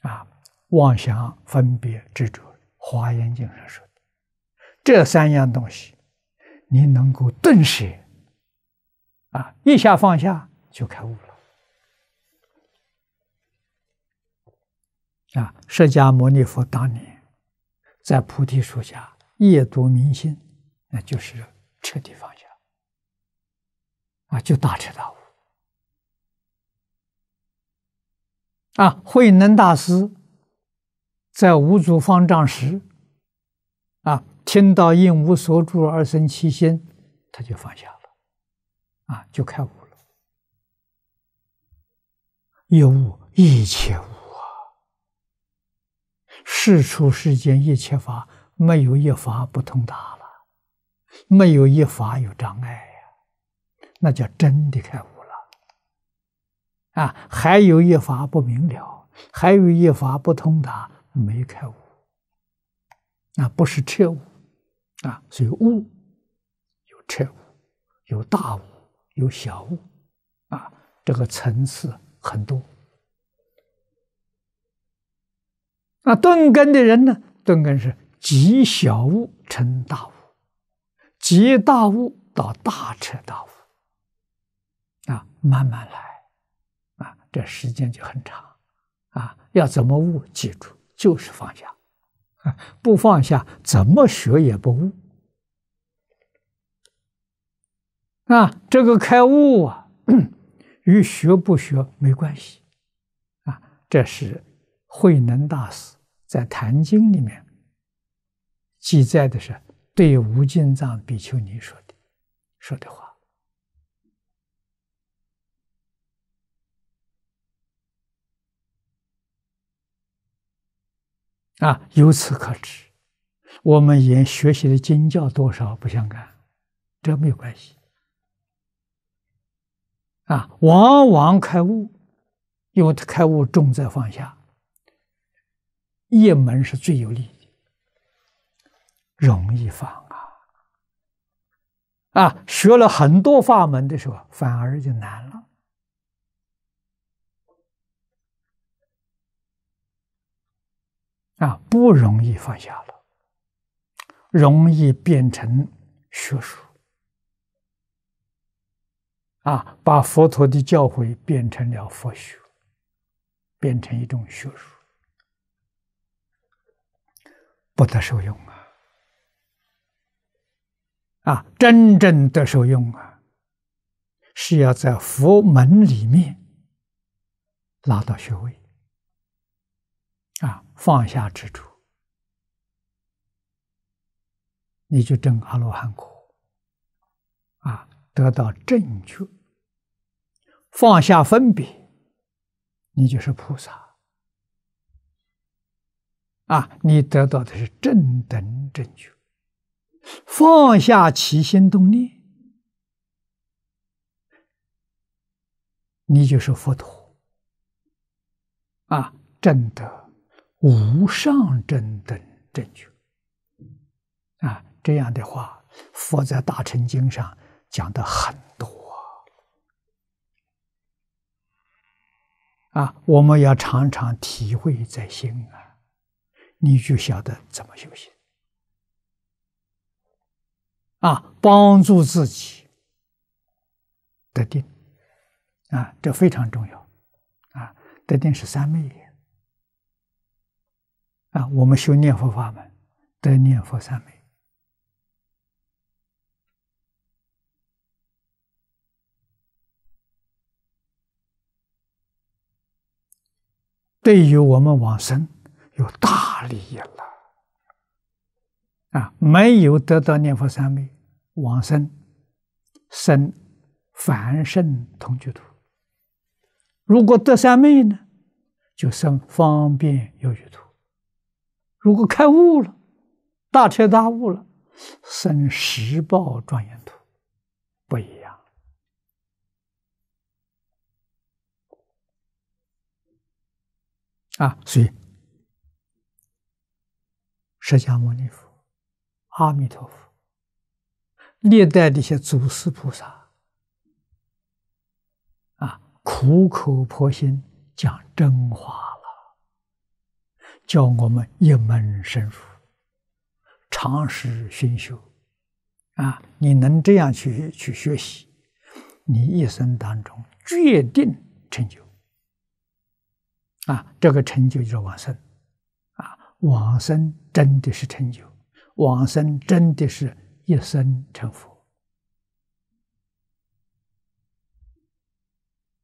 啊。妄想、分别、执着，《华严经》上说的这三样东西，你能够顿时啊一下放下，就开悟了。啊，释迦牟尼佛当年在菩提树下夜读明心，那就是彻底放下，啊，就大彻大悟。啊，慧能大师。在无祖方丈时，啊，听到应无所住而生其心，他就放下了，啊，就开悟了。有悟，一切悟啊！世出世间一切法，没有一法不通达了，没有一法有障碍呀，那叫真的开悟了。啊，还有一法不明了，还有一法不通达。没开悟，那不是彻悟，啊，所以悟有彻悟，有大悟，有小悟，啊，这个层次很多。那顿根的人呢？顿根是集小悟成大悟，集大悟到大彻大悟。啊，慢慢来，啊，这时间就很长，啊，要怎么悟，记住。就是放下，啊，不放下怎么学也不悟。啊，这个开悟啊，与学不学没关系，啊，这是慧能大师在《坛经》里面记载的是对吴尽藏比丘尼说的说的话。啊，由此可知，我们研学习的经教多少不相干，这没有关系。啊，往往开悟，因为开悟重在放下，一门是最有利的，容易放啊。啊，学了很多法门的时候，反而就难了。啊，不容易放下了，容易变成学术啊！把佛陀的教诲变成了佛学，变成一种学术，不得受用啊！啊，真正的受用啊，是要在佛门里面拿到学位。放下执着，你就证阿罗汉果，啊，得到正确，放下分别，你就是菩萨，啊，你得到的是正等正觉；放下起心动念，你就是佛陀，啊，正德。无上正等正觉，啊，这样的话，佛在《大乘经》上讲的很多，啊，我们要常常体会在心啊，你就晓得怎么修行，啊，帮助自己得定，啊，这非常重要，啊，得定是三昧也。啊，我们修念佛法门，得念佛三昧，对于我们往生有大利益了。啊，没有得到念佛三昧，往生生凡圣同居土；如果得三昧呢，就生方便有余土。如果开悟了，大彻大悟了，生十报庄严土，不一样。啊，所以，释迦牟尼佛、阿弥陀佛、历代的一些祖师菩萨，啊，苦口婆心讲真话。教我们一门深入，常识熏修，啊，你能这样去去学习，你一生当中决定成就，啊，这个成就就是往生，啊，往生真的是成就，往生真的是一生成佛，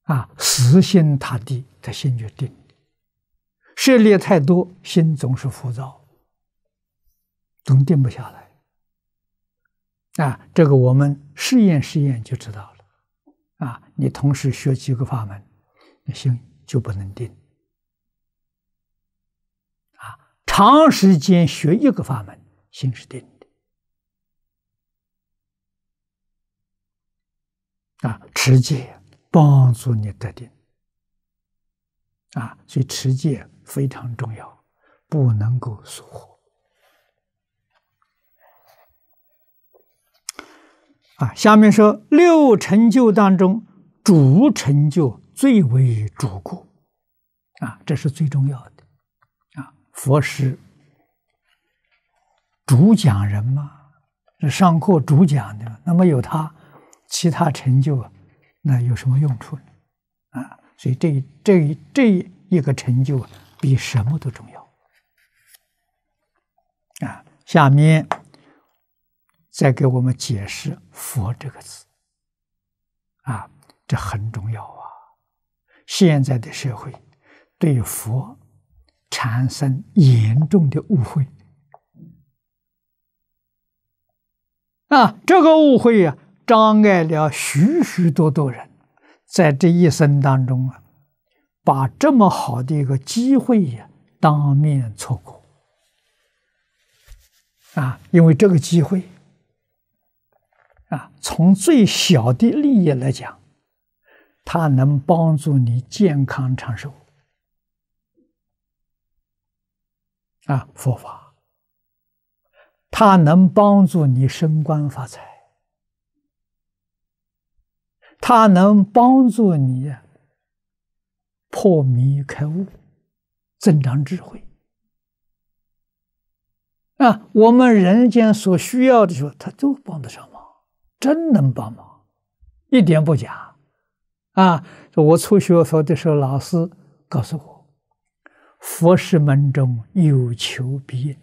啊，死心塌地的心决定。涉猎太多，心总是浮躁，总定不下来。啊，这个我们试验试验就知道了。啊，你同时学几个法门，心就不能定。啊，长时间学一个法门，心是定的。啊，持戒帮助你得定。啊，所以持戒。非常重要，不能够疏忽啊！下面说六成就当中，主成就最为主故，啊，这是最重要的啊！佛师主讲人嘛，是上课主讲的，那么有他，其他成就啊，那有什么用处呢？啊，所以这这这一个成就啊。比什么都重要啊！下面再给我们解释“佛”这个字啊，这很重要啊！现在的社会对佛产生严重的误会啊，这个误会啊，障碍了许许多多人在这一生当中啊。把这么好的一个机会，呀、当面错过啊！因为这个机会啊，从最小的利益来讲，它能帮助你健康长寿啊，佛法，它能帮助你升官发财，它能帮助你。破迷开悟，增长智慧。啊，我们人间所需要的，时候他都帮得上忙，真能帮忙，一点不假。啊，我初学佛的时候，老师告诉我，佛是门中有求必应，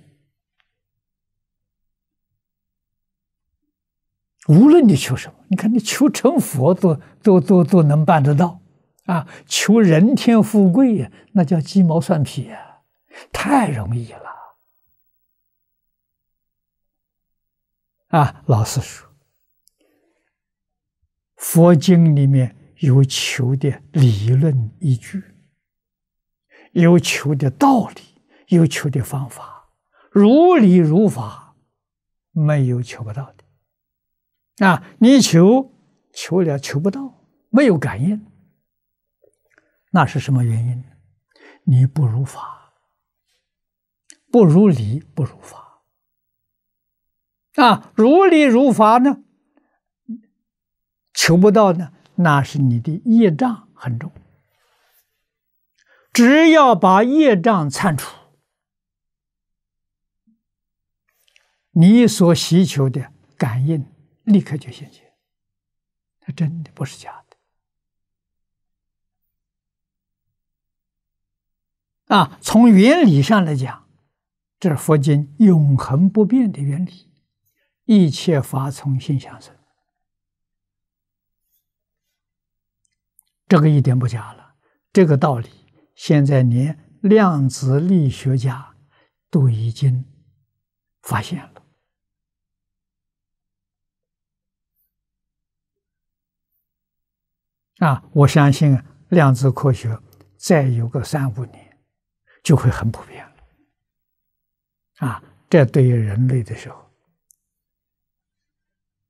无论你求什么，你看你求成佛，都都都都能办得到。啊！求人天富贵呀，那叫鸡毛蒜皮呀，太容易了。啊，老师说，佛经里面有求的理论依据，有求的道理，有求的方法，如理如法，没有求不到的。啊，你求求了，求不到，没有感应。那是什么原因？你不如法，不如理，不如法。啊，如理如法呢？求不到呢？那是你的业障很重。只要把业障铲除，你所需求的感应立刻就显现。它真的不是假。的。啊，从原理上来讲，这是佛经永恒不变的原理，一切法从心想生，这个一点不假了。这个道理，现在连量子力学家都已经发现了。啊，我相信量子科学再有个三五年。就会很普遍了，啊！这对于人类的时候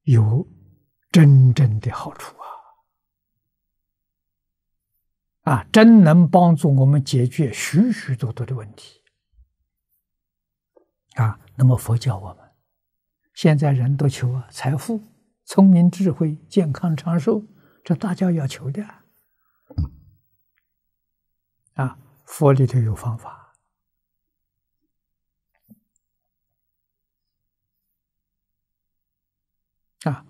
有真正的好处啊！啊，真能帮助我们解决许许多多的问题啊！那么佛教，我们现在人都求啊，财富、聪明、智慧、健康、长寿，这大家要求的啊。佛里头有方法啊！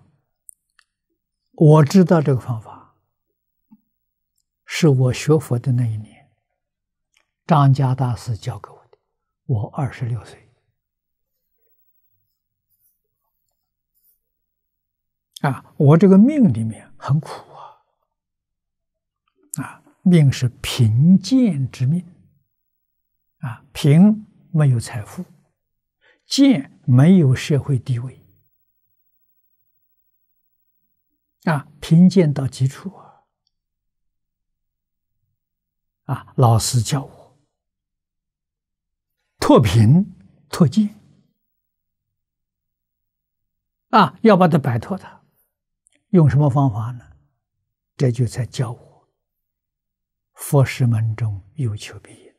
我知道这个方法，是我学佛的那一年，张家大师教给我的。我二十六岁啊，我这个命里面很苦。命是贫贱之命，啊，贫没有财富，贱没有社会地位，啊，贫贱到极处啊！啊，老师教我脱贫脱贱，啊，要把它摆脱它，用什么方法呢？这就在教我。佛师门中有求必应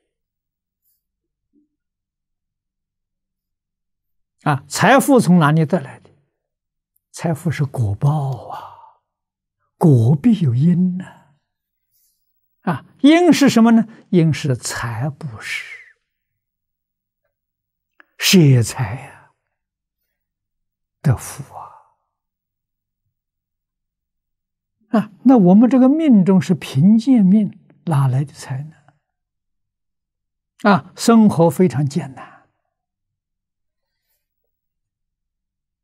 啊！财富从哪里得来的？财富是果报啊，果必有因呢。啊，因是什么呢？因是财布施，舍财啊，得福啊。啊，那我们这个命中是贫贱命。哪来的财呢？啊，生活非常艰难，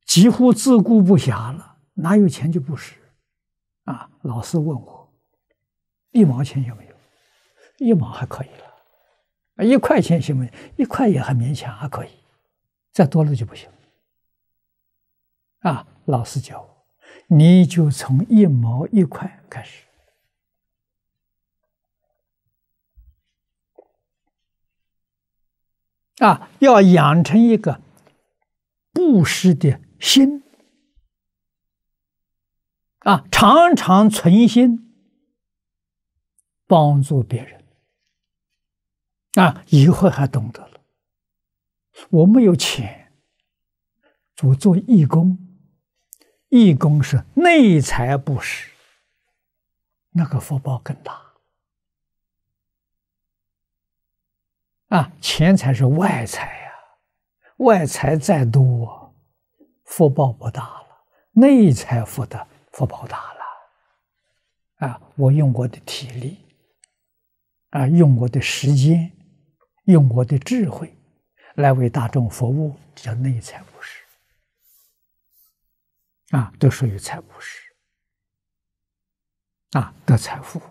几乎自顾不暇了。哪有钱就不施？啊，老师问我，一毛钱有没有，一毛还可以了，啊，一块钱行不行？一块也很勉强，还可以，再多了就不行。啊，老师教我，你就从一毛一块开始。啊，要养成一个布施的心啊，常常存心帮助别人啊，以后还懂得了。我没有钱，我做义工，义工是内财布施，那个福报更大。啊，钱财是外财呀，外财再多，福报不大了。内财福的福报大了，啊，我用我的体力，啊，用我的时间，用我的智慧，来为大众服务，这叫内财布施。啊，都属于财布施。啊，得财富。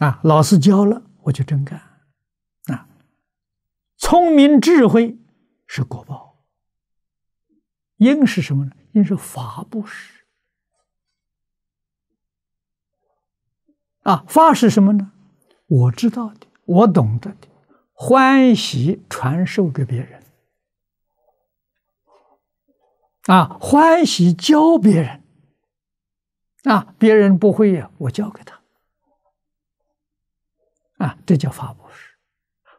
啊，老师教了，我就真干。啊，聪明智慧是果报。因是什么呢？因是法布施。啊，法是什么呢？我知道的，我懂得的，欢喜传授给别人。啊，欢喜教别人。啊，别人不会呀，我教给他。啊，这叫法布施，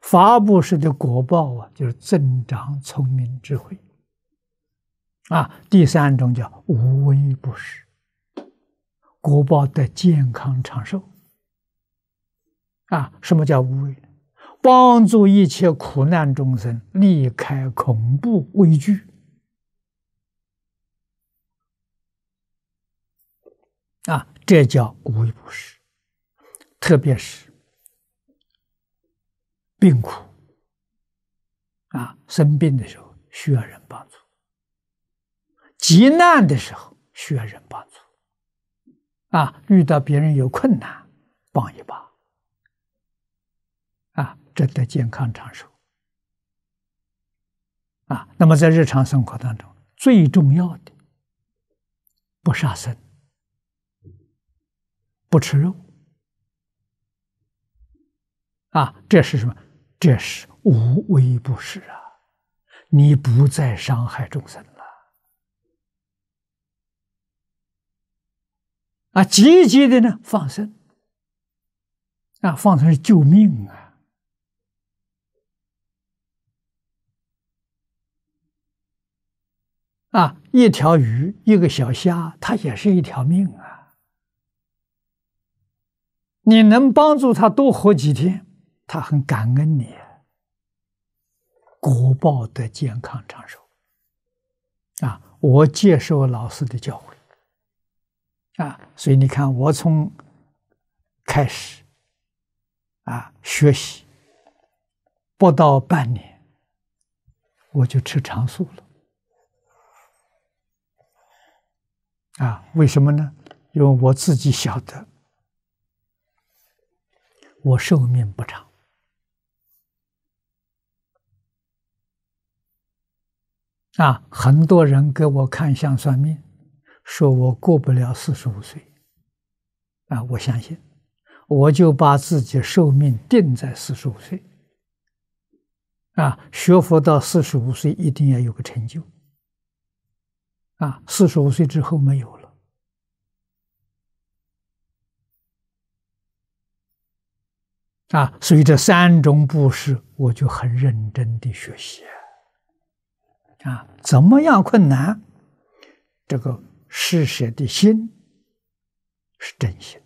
法布施的果报啊，就是增长聪明智慧。啊，第三种叫无微布施，果报的健康长寿。啊，什么叫无畏？帮助一切苦难众生，离开恐怖畏惧。啊，这叫无为布施，特别是。病苦啊，生病的时候需要人帮助；急难的时候需要人帮助啊！遇到别人有困难，帮一把啊，值得健康长寿啊！那么在日常生活当中，最重要的不杀生，不吃肉啊，这是什么？这是无微不至啊！你不再伤害众生了啊！积极的呢，放生啊，放生是救命啊！啊，一条鱼，一个小虾，它也是一条命啊！你能帮助它多活几天？他很感恩你，国报的健康长寿。啊，我接受老师的教诲，啊，所以你看，我从开始啊学习，不到半年，我就吃长素了。啊，为什么呢？因为我自己晓得，我寿命不长。啊，很多人给我看相算命，说我过不了四十五岁。啊，我相信，我就把自己寿命定在四十五岁。啊，学佛到四十五岁一定要有个成就。啊，四十五岁之后没有了。啊，所以这三种布施，我就很认真的学习。啊，怎么样困难？这个施舍的心是真心、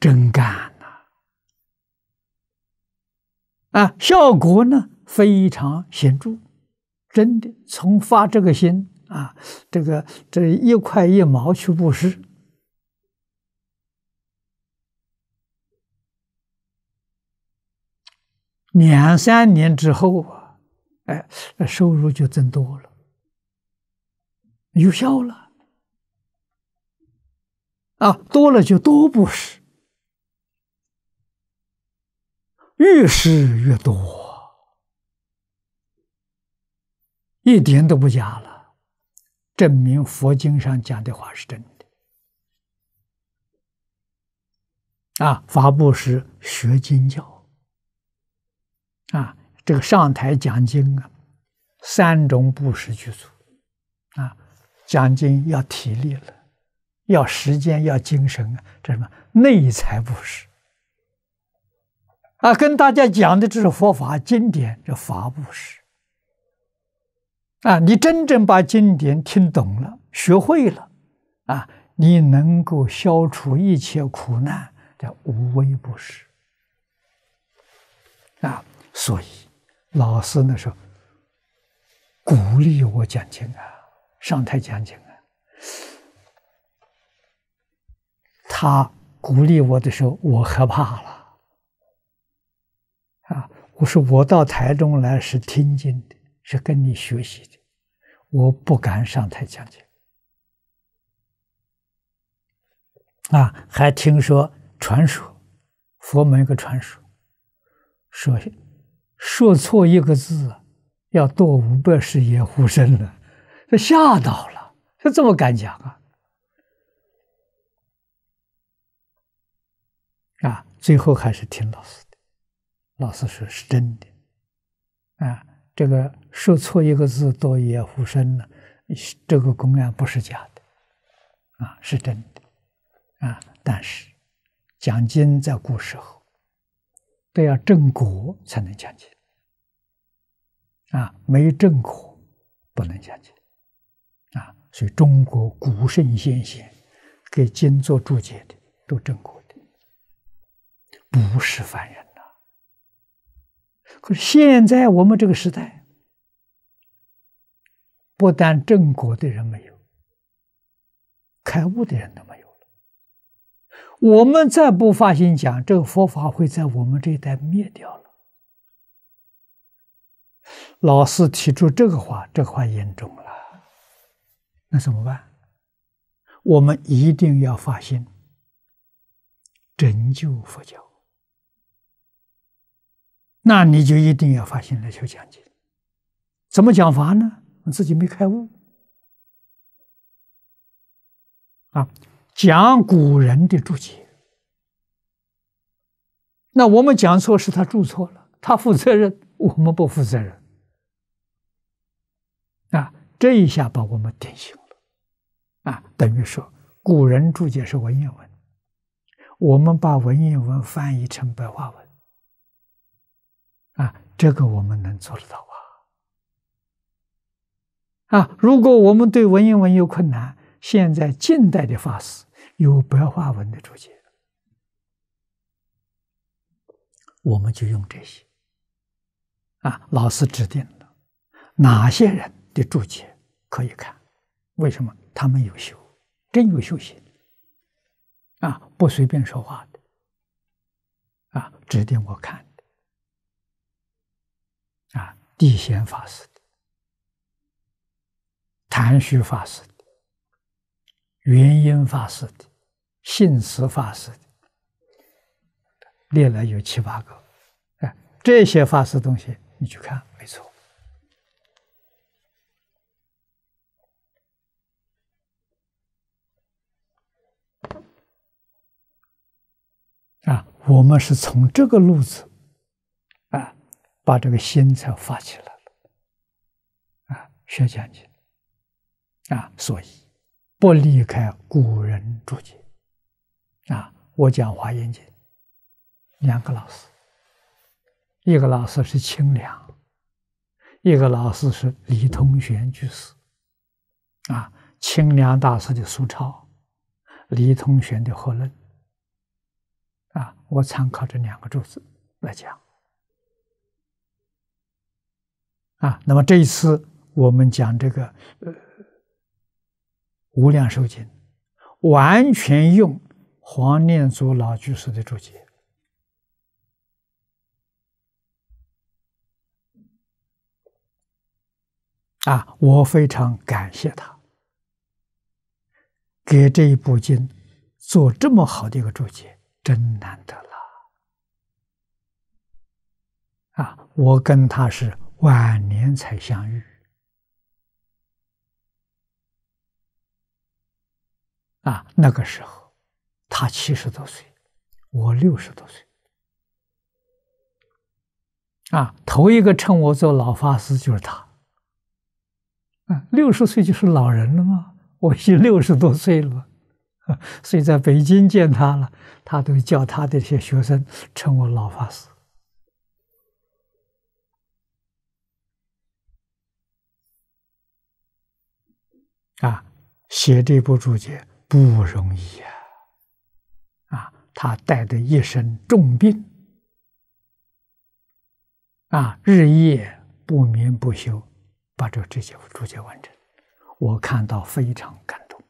真干呐！啊，效果呢非常显著，真的，从发这个心啊，这个这一块一毛去布施，两三年之后啊。哎，收入就增多了，有效了，啊，多了就多布施，越施越多，一点都不假了，证明佛经上讲的话是真的。啊，法布施学经教，啊。这个上台讲经啊，三种布施具足啊，讲经要体力了，要时间，要精神啊，这什么内财布施啊？跟大家讲的这是佛法经典，这法布施啊。你真正把经典听懂了，学会了啊，你能够消除一切苦难，叫无为布施啊。所以。老师那时候鼓励我讲经啊，上台讲经啊。他鼓励我的时候，我害怕了啊！我说我到台中来是听经的，是跟你学习的，我不敢上台讲经啊！还听说传说，佛门个传说说。说错一个字，要堕五百世业火身了。他吓到了，他这么敢讲啊？啊，最后还是听老师的。老师说是真的。啊，这个说错一个字堕业火身了，这个公案不是假的。啊，是真的。啊，但是讲经在古时候。都要正果才能讲解啊，没正果不能讲解啊，所以中国古圣先贤给经做注解的都正果的，不是凡人呐。可是现在我们这个时代，不但正果的人没有，开悟的人都没有。我们再不发心讲这个佛法，会在我们这一代灭掉了。老师提出这个话，这话严重了。那怎么办？我们一定要发心，拯救佛教。那你就一定要发心来求讲解。怎么讲法呢？你自己没开悟啊。讲古人的注解，那我们讲错是他注错了，他负责任，(laughs) 我们不负责任。啊，这一下把我们点醒了。啊，等于说古人注解是文言文，我们把文言文翻译成白话文。啊，这个我们能做得到啊。啊，如果我们对文言文有困难，现在近代的法师。有白话文的注解，我们就用这些。啊，老师指定了哪些人的注解可以看？为什么他们有修，真有修行？啊，不随便说话的，啊，指定我看的。啊，地仙法师的，谭虚法师的。元音法师的、信实法师的，列了有七八个，哎，这些法师东西你去看，没错。啊，我们是从这个路子，啊，把这个心才发起来了，啊，学讲经，啊，所以。我离开古人注解啊，我讲华严经，两个老师，一个老师是清凉，一个老师是李通玄居士，啊，清凉大师的苏超，李通玄的何论，啊，我参考这两个注子来讲。啊，那么这一次我们讲这个呃。无量寿经，完全用黄念祖老居士的注解啊！我非常感谢他给这一部经做这么好的一个注解，真难得了啊！我跟他是晚年才相遇。啊，那个时候，他七十多岁，我六十多岁。啊，头一个称我做老法师就是他。啊，六十岁就是老人了吗？我已经六十多岁了，(laughs) 所以在北京见他了，他都叫他的这些学生称我老法师。啊，写这部注解。不容易啊！啊，他带的一身重病，啊，日夜不眠不休，把这这些注解完成，我看到非常感动。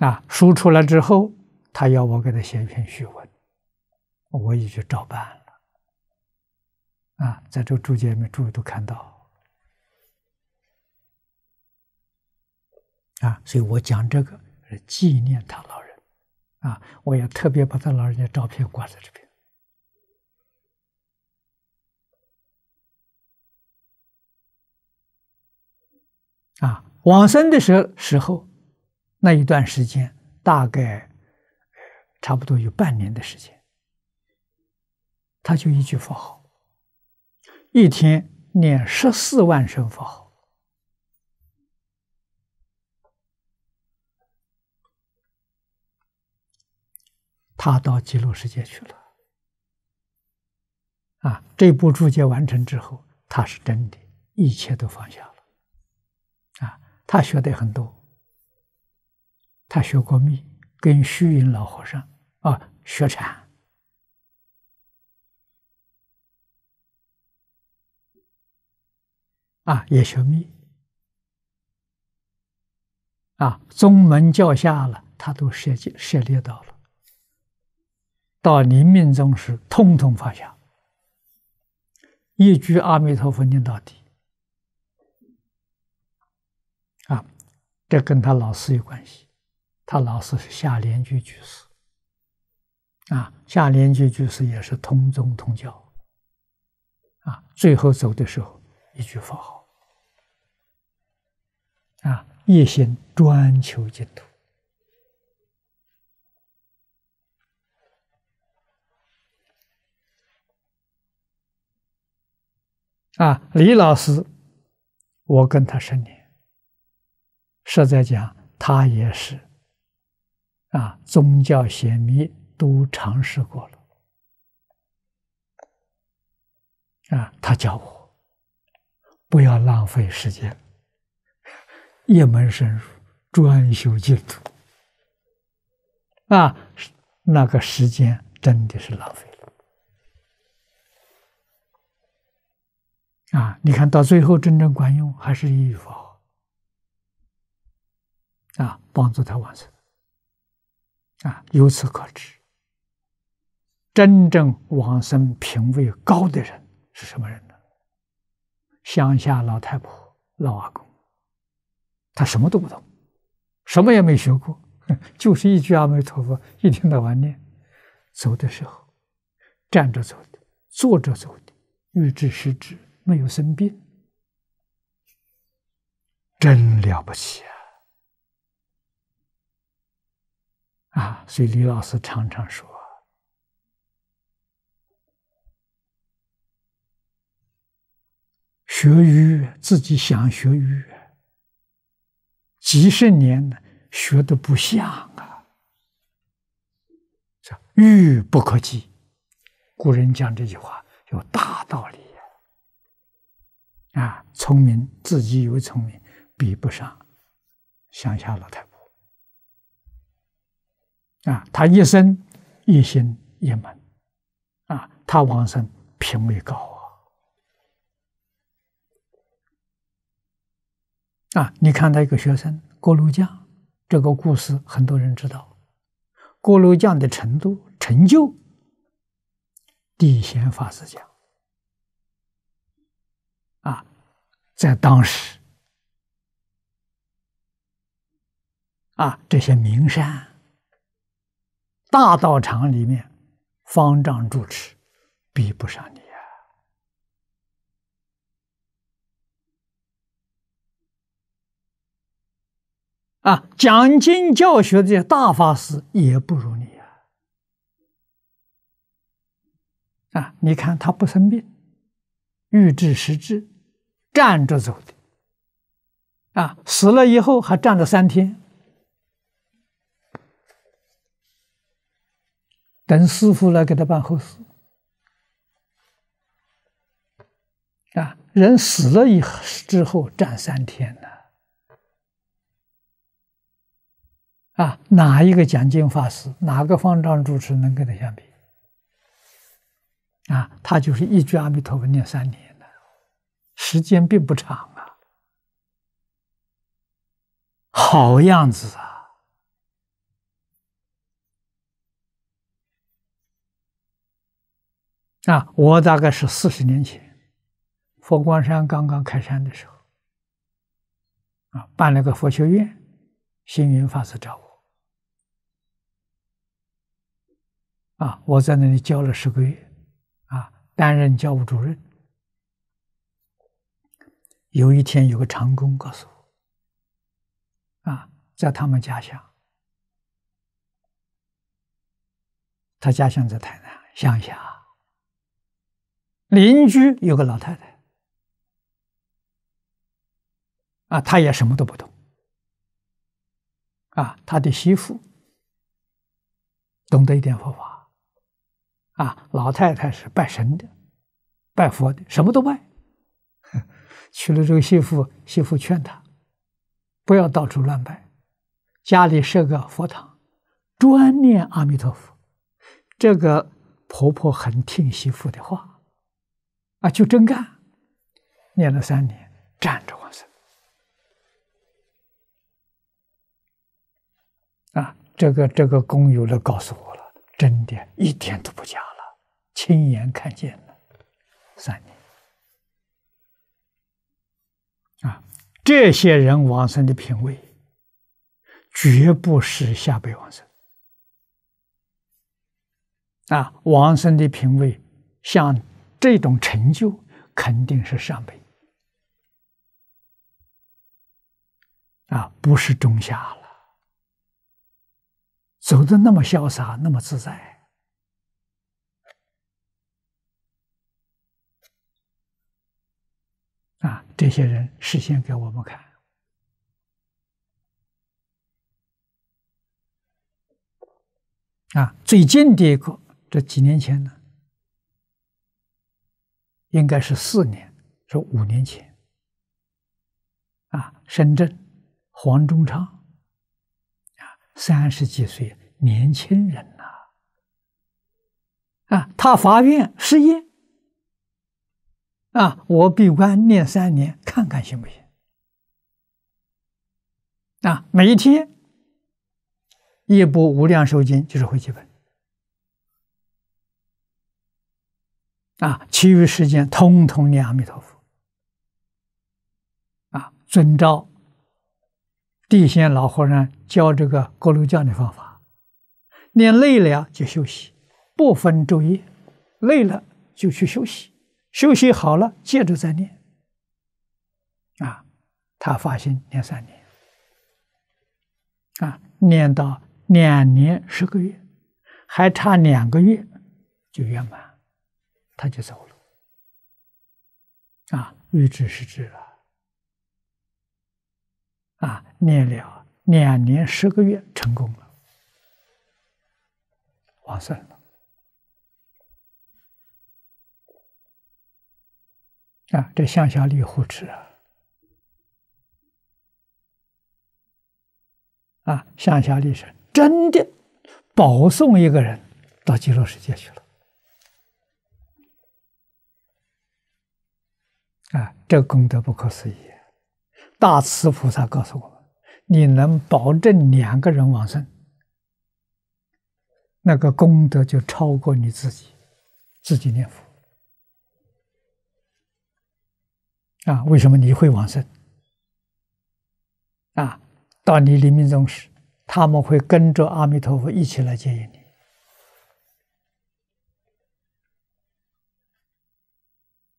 啊，书出了之后，他要我给他写一篇序文，我也就照办了。啊，在这个注解里面注都看到。啊，所以我讲这个是纪念他老人，啊，我也特别把他老人家照片挂在这边。啊，往生的时时候，那一段时间大概，差不多有半年的时间，他就一句佛号，一天念十四万声佛号。他到极乐世界去了啊！这部注解完成之后，他是真的，一切都放下了啊！他学的很多，他学过密，跟虚云老和尚啊学禅啊也学密啊，宗门教下了，他都涉及涉猎到了。到临命终时，通通放下，一句阿弥陀佛念到底。啊，这跟他老师有关系，他老师是下莲居居士。啊，下莲居居士也是通宗通教。啊，最后走的时候，一句佛号。啊，一心专求净土。啊，李老师，我跟他十年，实在讲他也是。啊，宗教玄秘都尝试过了。啊，他叫我不要浪费时间，一门深入专修净土。啊，那个时间真的是浪费了。啊，你看到最后真正管用还是一法啊，帮助他往生啊。由此可知，真正往生品位高的人是什么人呢？乡下老太婆、老阿公，他什么都不懂，什么也没学过，(laughs) 就是一句阿弥陀佛，一天到晚念。走的时候，站着走的，坐着走的，欲知是指。没有生病，真了不起啊！啊，所以李老师常常说，学语自己想学语，几十年呢，学的不像啊，这欲不可及。古人讲这句话有大道理。啊，聪明自己以为聪明，比不上乡下老太婆。啊，他一生一心一门，啊，他往生品位高啊。啊，你看他一个学生锅炉匠，这个故事很多人知道，锅炉匠的程度成就，地仙法师讲。在当时，啊，这些名山、大道场里面，方丈住持比不上你啊！啊，讲经教学的大法师也不如你啊！啊，你看他不生病，欲治时治。站着走的啊，死了以后还站了三天，等师傅来给他办后事啊。人死了以后之后站三天呢？啊，哪一个讲经法师，哪个方丈主持能跟他相比？啊，他就是一句阿弥陀佛念三年。时间并不长啊，好样子啊！啊，我大概是四十年前，佛光山刚刚开山的时候，啊，办了个佛学院，星云法师找我，啊，我在那里教了十个月，啊，担任教务主任。有一天，有个长工告诉我：“啊，在他们家乡，他家乡在台南乡下，邻居有个老太太，啊，他也什么都不懂，啊，他的媳妇懂得一点佛法，啊，老太太是拜神的，拜佛的，什么都拜。”娶了这个媳妇，媳妇劝他不要到处乱拜，家里设个佛堂，专念阿弥陀佛。这个婆婆很听媳妇的话，啊，就真干，念了三年，站着往生。啊，这个这个工友都告诉我了，真的，一点都不假了，亲眼看见了，三。年。啊，这些人往生的品位，绝不是下辈往生。啊，往生的品位像这种成就，肯定是上辈。啊，不是中下了，走的那么潇洒，那么自在。啊，这些人事先给我们看啊，最近的一个，这几年前呢，应该是四年，是五年前啊，深圳黄忠昌啊，三十几岁年轻人呐，啊，他发愿失业。啊！我闭关念三年，看看行不行？啊，每一天一部《无量寿经，就是回气本。啊，其余时间通通念阿弥陀佛。啊，遵照地仙老和尚教这个高楼教的方法，念累了就休息，不分昼夜，累了就去休息。休息好了，接着再念。啊，他发心念三年，啊，念到两年十个月，还差两个月就圆满，他就走了。啊，预知是至了。啊，念了两年十个月，成功了，往生了。啊，这向下力护持啊！啊，向下绿是真的保送一个人到极乐世界去了。啊，这功德不可思议！大慈菩萨告诉我们：你能保证两个人往生，那个功德就超过你自己自己念佛。啊，为什么你会往生？啊，到你临命终时，他们会跟着阿弥陀佛一起来接引你。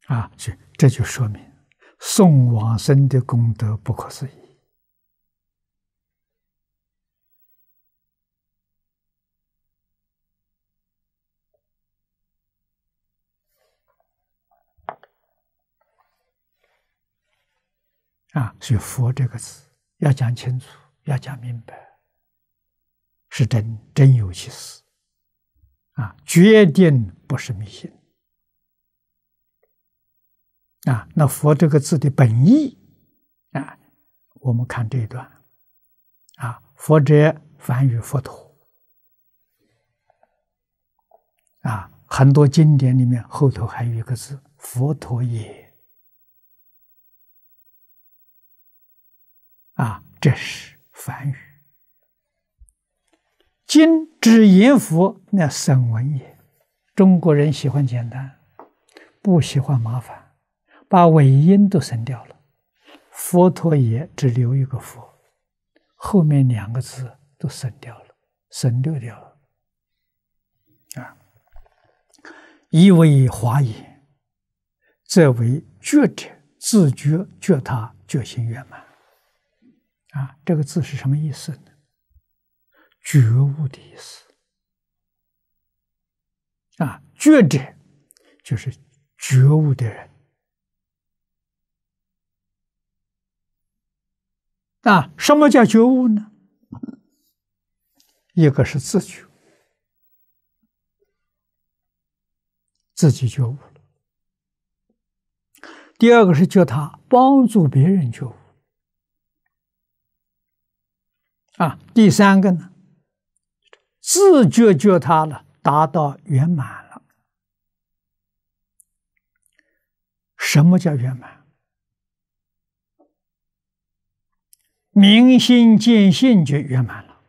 啊，这这就说明送往生的功德不可思议。啊，所以“佛”这个字要讲清楚，要讲明白，是真真有其事，啊，决定不是迷信。啊，那“佛”这个字的本意，啊，我们看这一段，啊，“佛者，梵语佛陀”，啊，很多经典里面后头还有一个字“佛陀也”。啊，这是梵语。今只言佛，那声文也。中国人喜欢简单，不喜欢麻烦，把尾音都省掉了。佛陀也只留一个佛，后面两个字都省掉了，省略掉了。啊，一为华严，则为觉者自觉觉他觉心圆满。啊，这个字是什么意思呢？觉悟的意思。啊，觉者就是觉悟的人。啊，什么叫觉悟呢？一个是自觉，自己觉悟了；第二个是叫他帮助别人觉悟。啊，第三个呢，自觉觉他了，达到圆满了。什么叫圆满？明心见性就圆满了。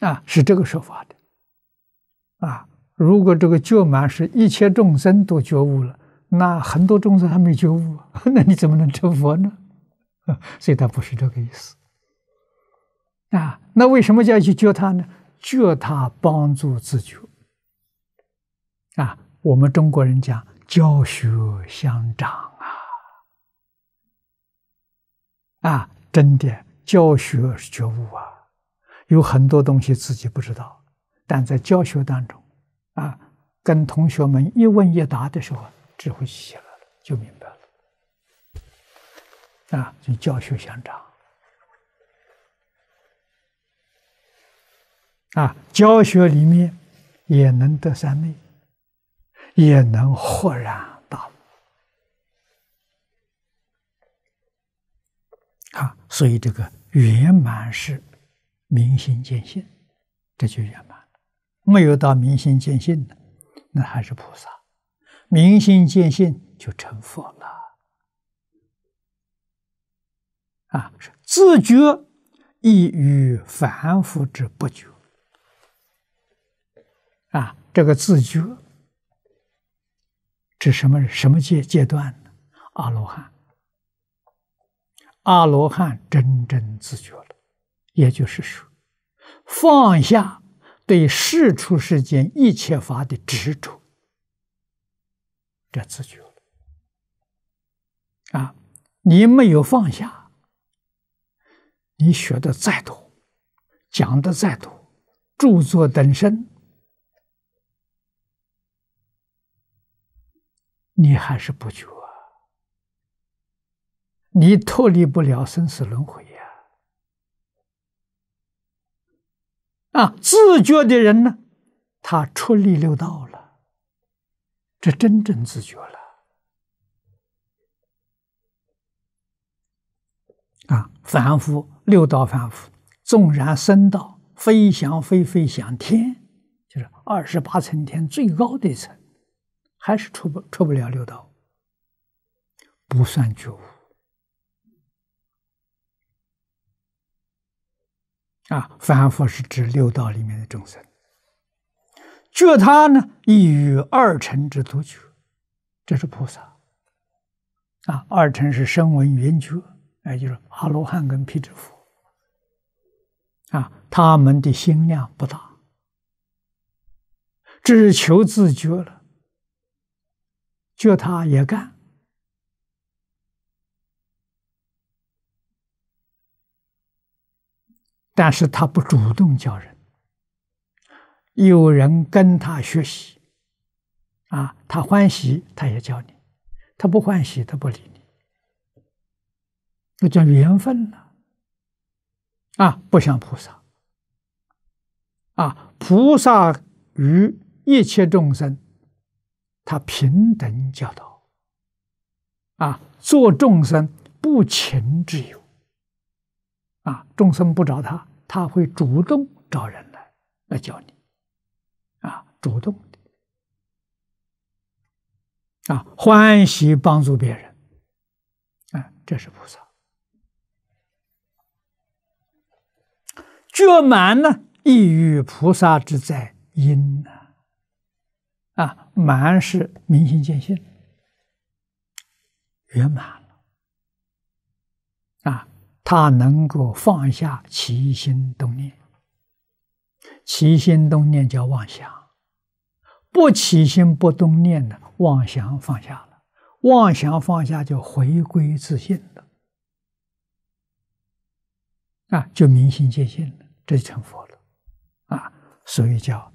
啊，是这个说法的。啊，如果这个觉满是一切众生都觉悟了，那很多众生还没觉悟，(laughs) 那你怎么能成佛呢？(laughs) 所以他不是这个意思啊？那为什么叫去教他呢？教他帮助自己。啊！我们中国人讲教学相长啊！啊，真的教学觉悟啊，有很多东西自己不知道，但在教学当中啊，跟同学们一问一答的时候，智慧就起来了，就明白了。啊，就教学相长。啊，教学里面也能得三昧，也能豁然大悟。啊，所以这个圆满是明心见性，这就圆满了。没有到明心见性的，那还是菩萨；明心见性就成佛了。啊，自觉亦与凡夫之不觉。啊，这个自觉指什么？什么阶阶段呢？阿罗汉，阿罗汉真正自觉了。也就是说，放下对世出世间一切法的执着，这自觉了。啊，你没有放下。你学的再多，讲的再多，著作等身，你还是不觉啊！你脱离不了生死轮回呀！啊，自觉的人呢，他出离六道了，这真正自觉了啊！凡夫。六道凡夫，纵然升到飞翔飞飞翔天，就是二十八层天最高的层，还是出不出不了六道，不算觉悟。啊，凡夫是指六道里面的众生，觉他呢，亦于二乘之独觉，这是菩萨。啊，二乘是声闻缘觉，哎，就是阿罗汉跟辟支佛。啊，他们的心量不大，只求自觉了，就他也干，但是他不主动教人。有人跟他学习，啊，他欢喜，他也教你；，他不欢喜，他不理你。那叫缘分呢。啊，不像菩萨啊！菩萨与一切众生，他平等教导啊，做众生不情之友啊，众生不找他，他会主动找人来来教你啊，主动的啊，欢喜帮助别人啊，这是菩萨。觉满呢，亦与菩萨之在因呢？啊，满是明心见性圆满了啊，他能够放下起心动念，起心动念叫妄想，不起心不动念的妄想放下了，妄想放下就回归自信。啊，就明心见性了，这就成佛了，啊，所以叫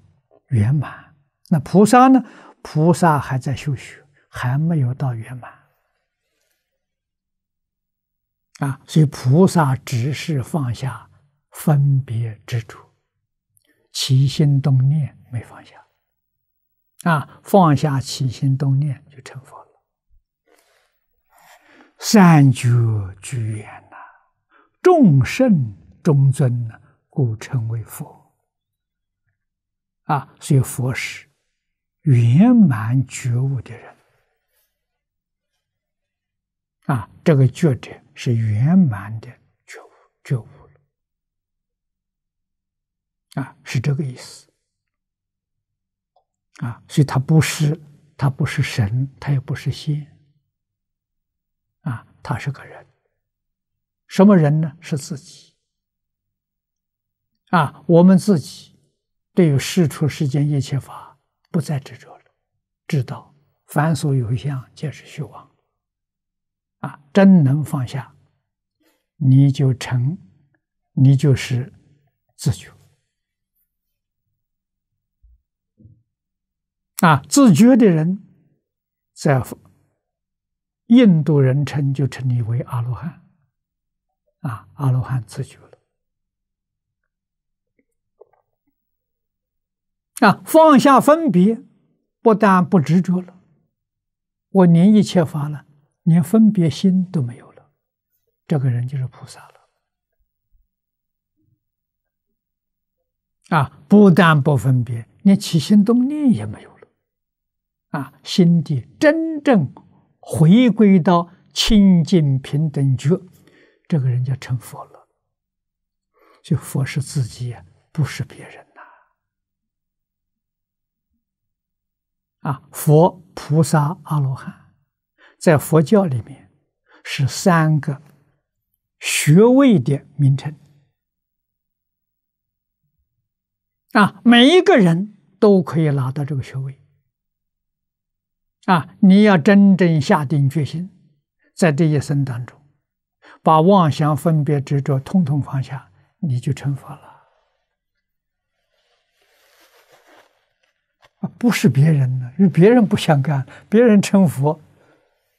圆满。那菩萨呢？菩萨还在修学，还没有到圆满。啊，所以菩萨只是放下分别执着，起心动念没放下。啊，放下起心动念就成佛了。善觉居圆。众圣中尊呢，故称为佛。啊，所以佛是圆满觉悟的人。啊，这个觉者是圆满的觉悟，觉悟了。啊，是这个意思。啊，所以他不是他不是神，他也不是仙。啊，他是个人。什么人呢？是自己，啊，我们自己，对于世出世间一切法，不再执着了，知道凡所有相，皆是虚妄。啊，真能放下，你就成，你就是自觉。啊，自觉的人，在印度人称就称你为阿罗汉。啊，阿罗汉自觉了。啊，放下分别，不但不执着了，我连一切法了，连分别心都没有了。这个人就是菩萨了。啊，不但不分别，连起心动念也没有了。啊，心地真正回归到清净平等觉。这个人就成佛了。就佛是自己，不是别人呐。啊，佛、菩萨、阿罗汉，在佛教里面是三个学位的名称。啊，每一个人都可以拿到这个学位。啊，你要真正下定决心，在这一生当中。把妄想、分别、执着统统放下，你就成佛了。不是别人的，与别人不相干。别人成佛，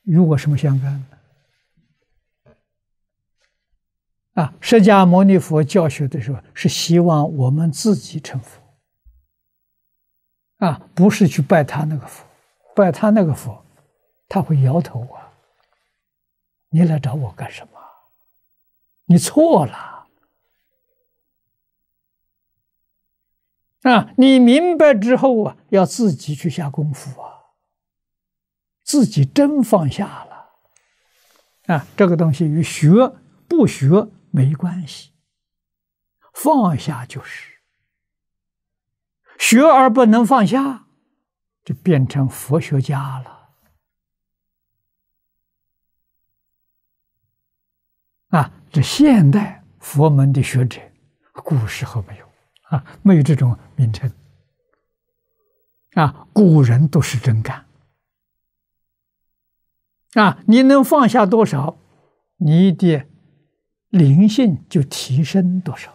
与我什么相干呢？啊，释迦牟尼佛教学的时候是希望我们自己成佛。啊，不是去拜他那个佛，拜他那个佛，他会摇头啊。你来找我干什么？你错了啊！你明白之后啊，要自己去下功夫啊。自己真放下了啊，这个东西与学不学没关系。放下就是学而不能放下，就变成佛学家了啊。这现代佛门的学者，古时候没有啊，没有这种名称啊。古人都是真干啊。你能放下多少，你的灵性就提升多少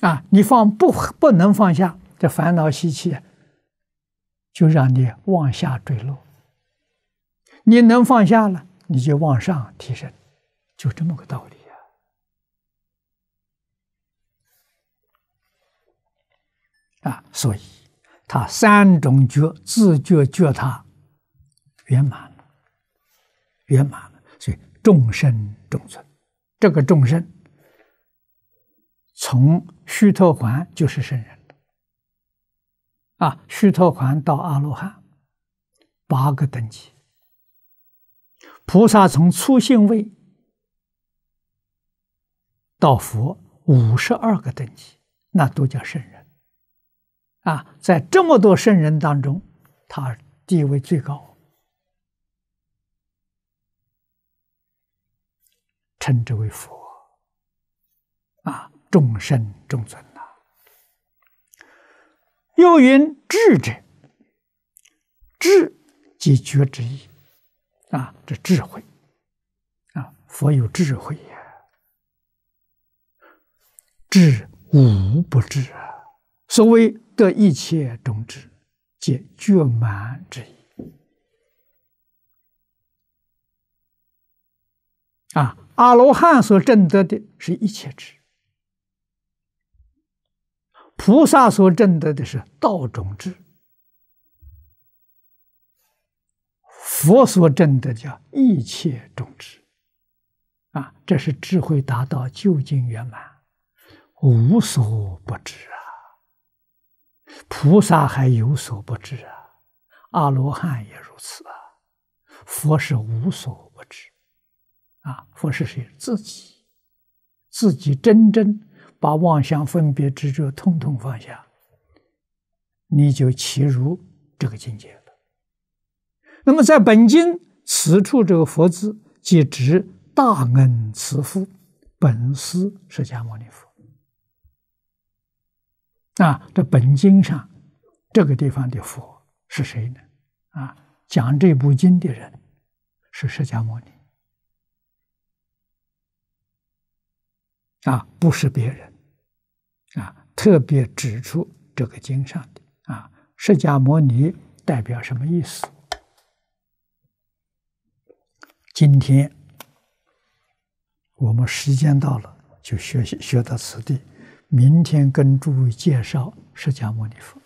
啊。你放不不能放下，这烦恼习气就让你往下坠落。你能放下了，你就往上提升。就这么个道理啊！啊，所以他三种觉自觉觉他圆满了，圆满了。所以众生众生，这个众生从须陀环就是圣人啊，须陀环到阿罗汉八个等级，菩萨从初性位。到佛五十二个等级，那都叫圣人啊！在这么多圣人当中，他地位最高，称之为佛啊，众生众尊呐。又云智者，智即觉之意啊，这智慧啊，佛有智慧呀。智无不智，所谓得一切种子，皆觉满之意。啊，阿罗汉所证得的是一切智，菩萨所证得的是道种智，佛所证得叫一切种智。啊，这是智慧达到究竟圆满。无所不知啊！菩萨还有所不知啊！阿罗汉也如此啊！佛是无所不知啊！佛是谁？自己，自己真正把妄想分别执着统统放下，你就其如这个境界了。那么，在本经此处，这个“佛”字即指大恩慈父本师释迦牟尼佛。啊，这本经上，这个地方的佛是谁呢？啊，讲这部经的人是释迦牟尼。啊，不是别人。啊，特别指出这个经上的啊，释迦牟尼代表什么意思？今天我们时间到了，就学习学到此地。明天跟诸位介绍释迦牟尼佛。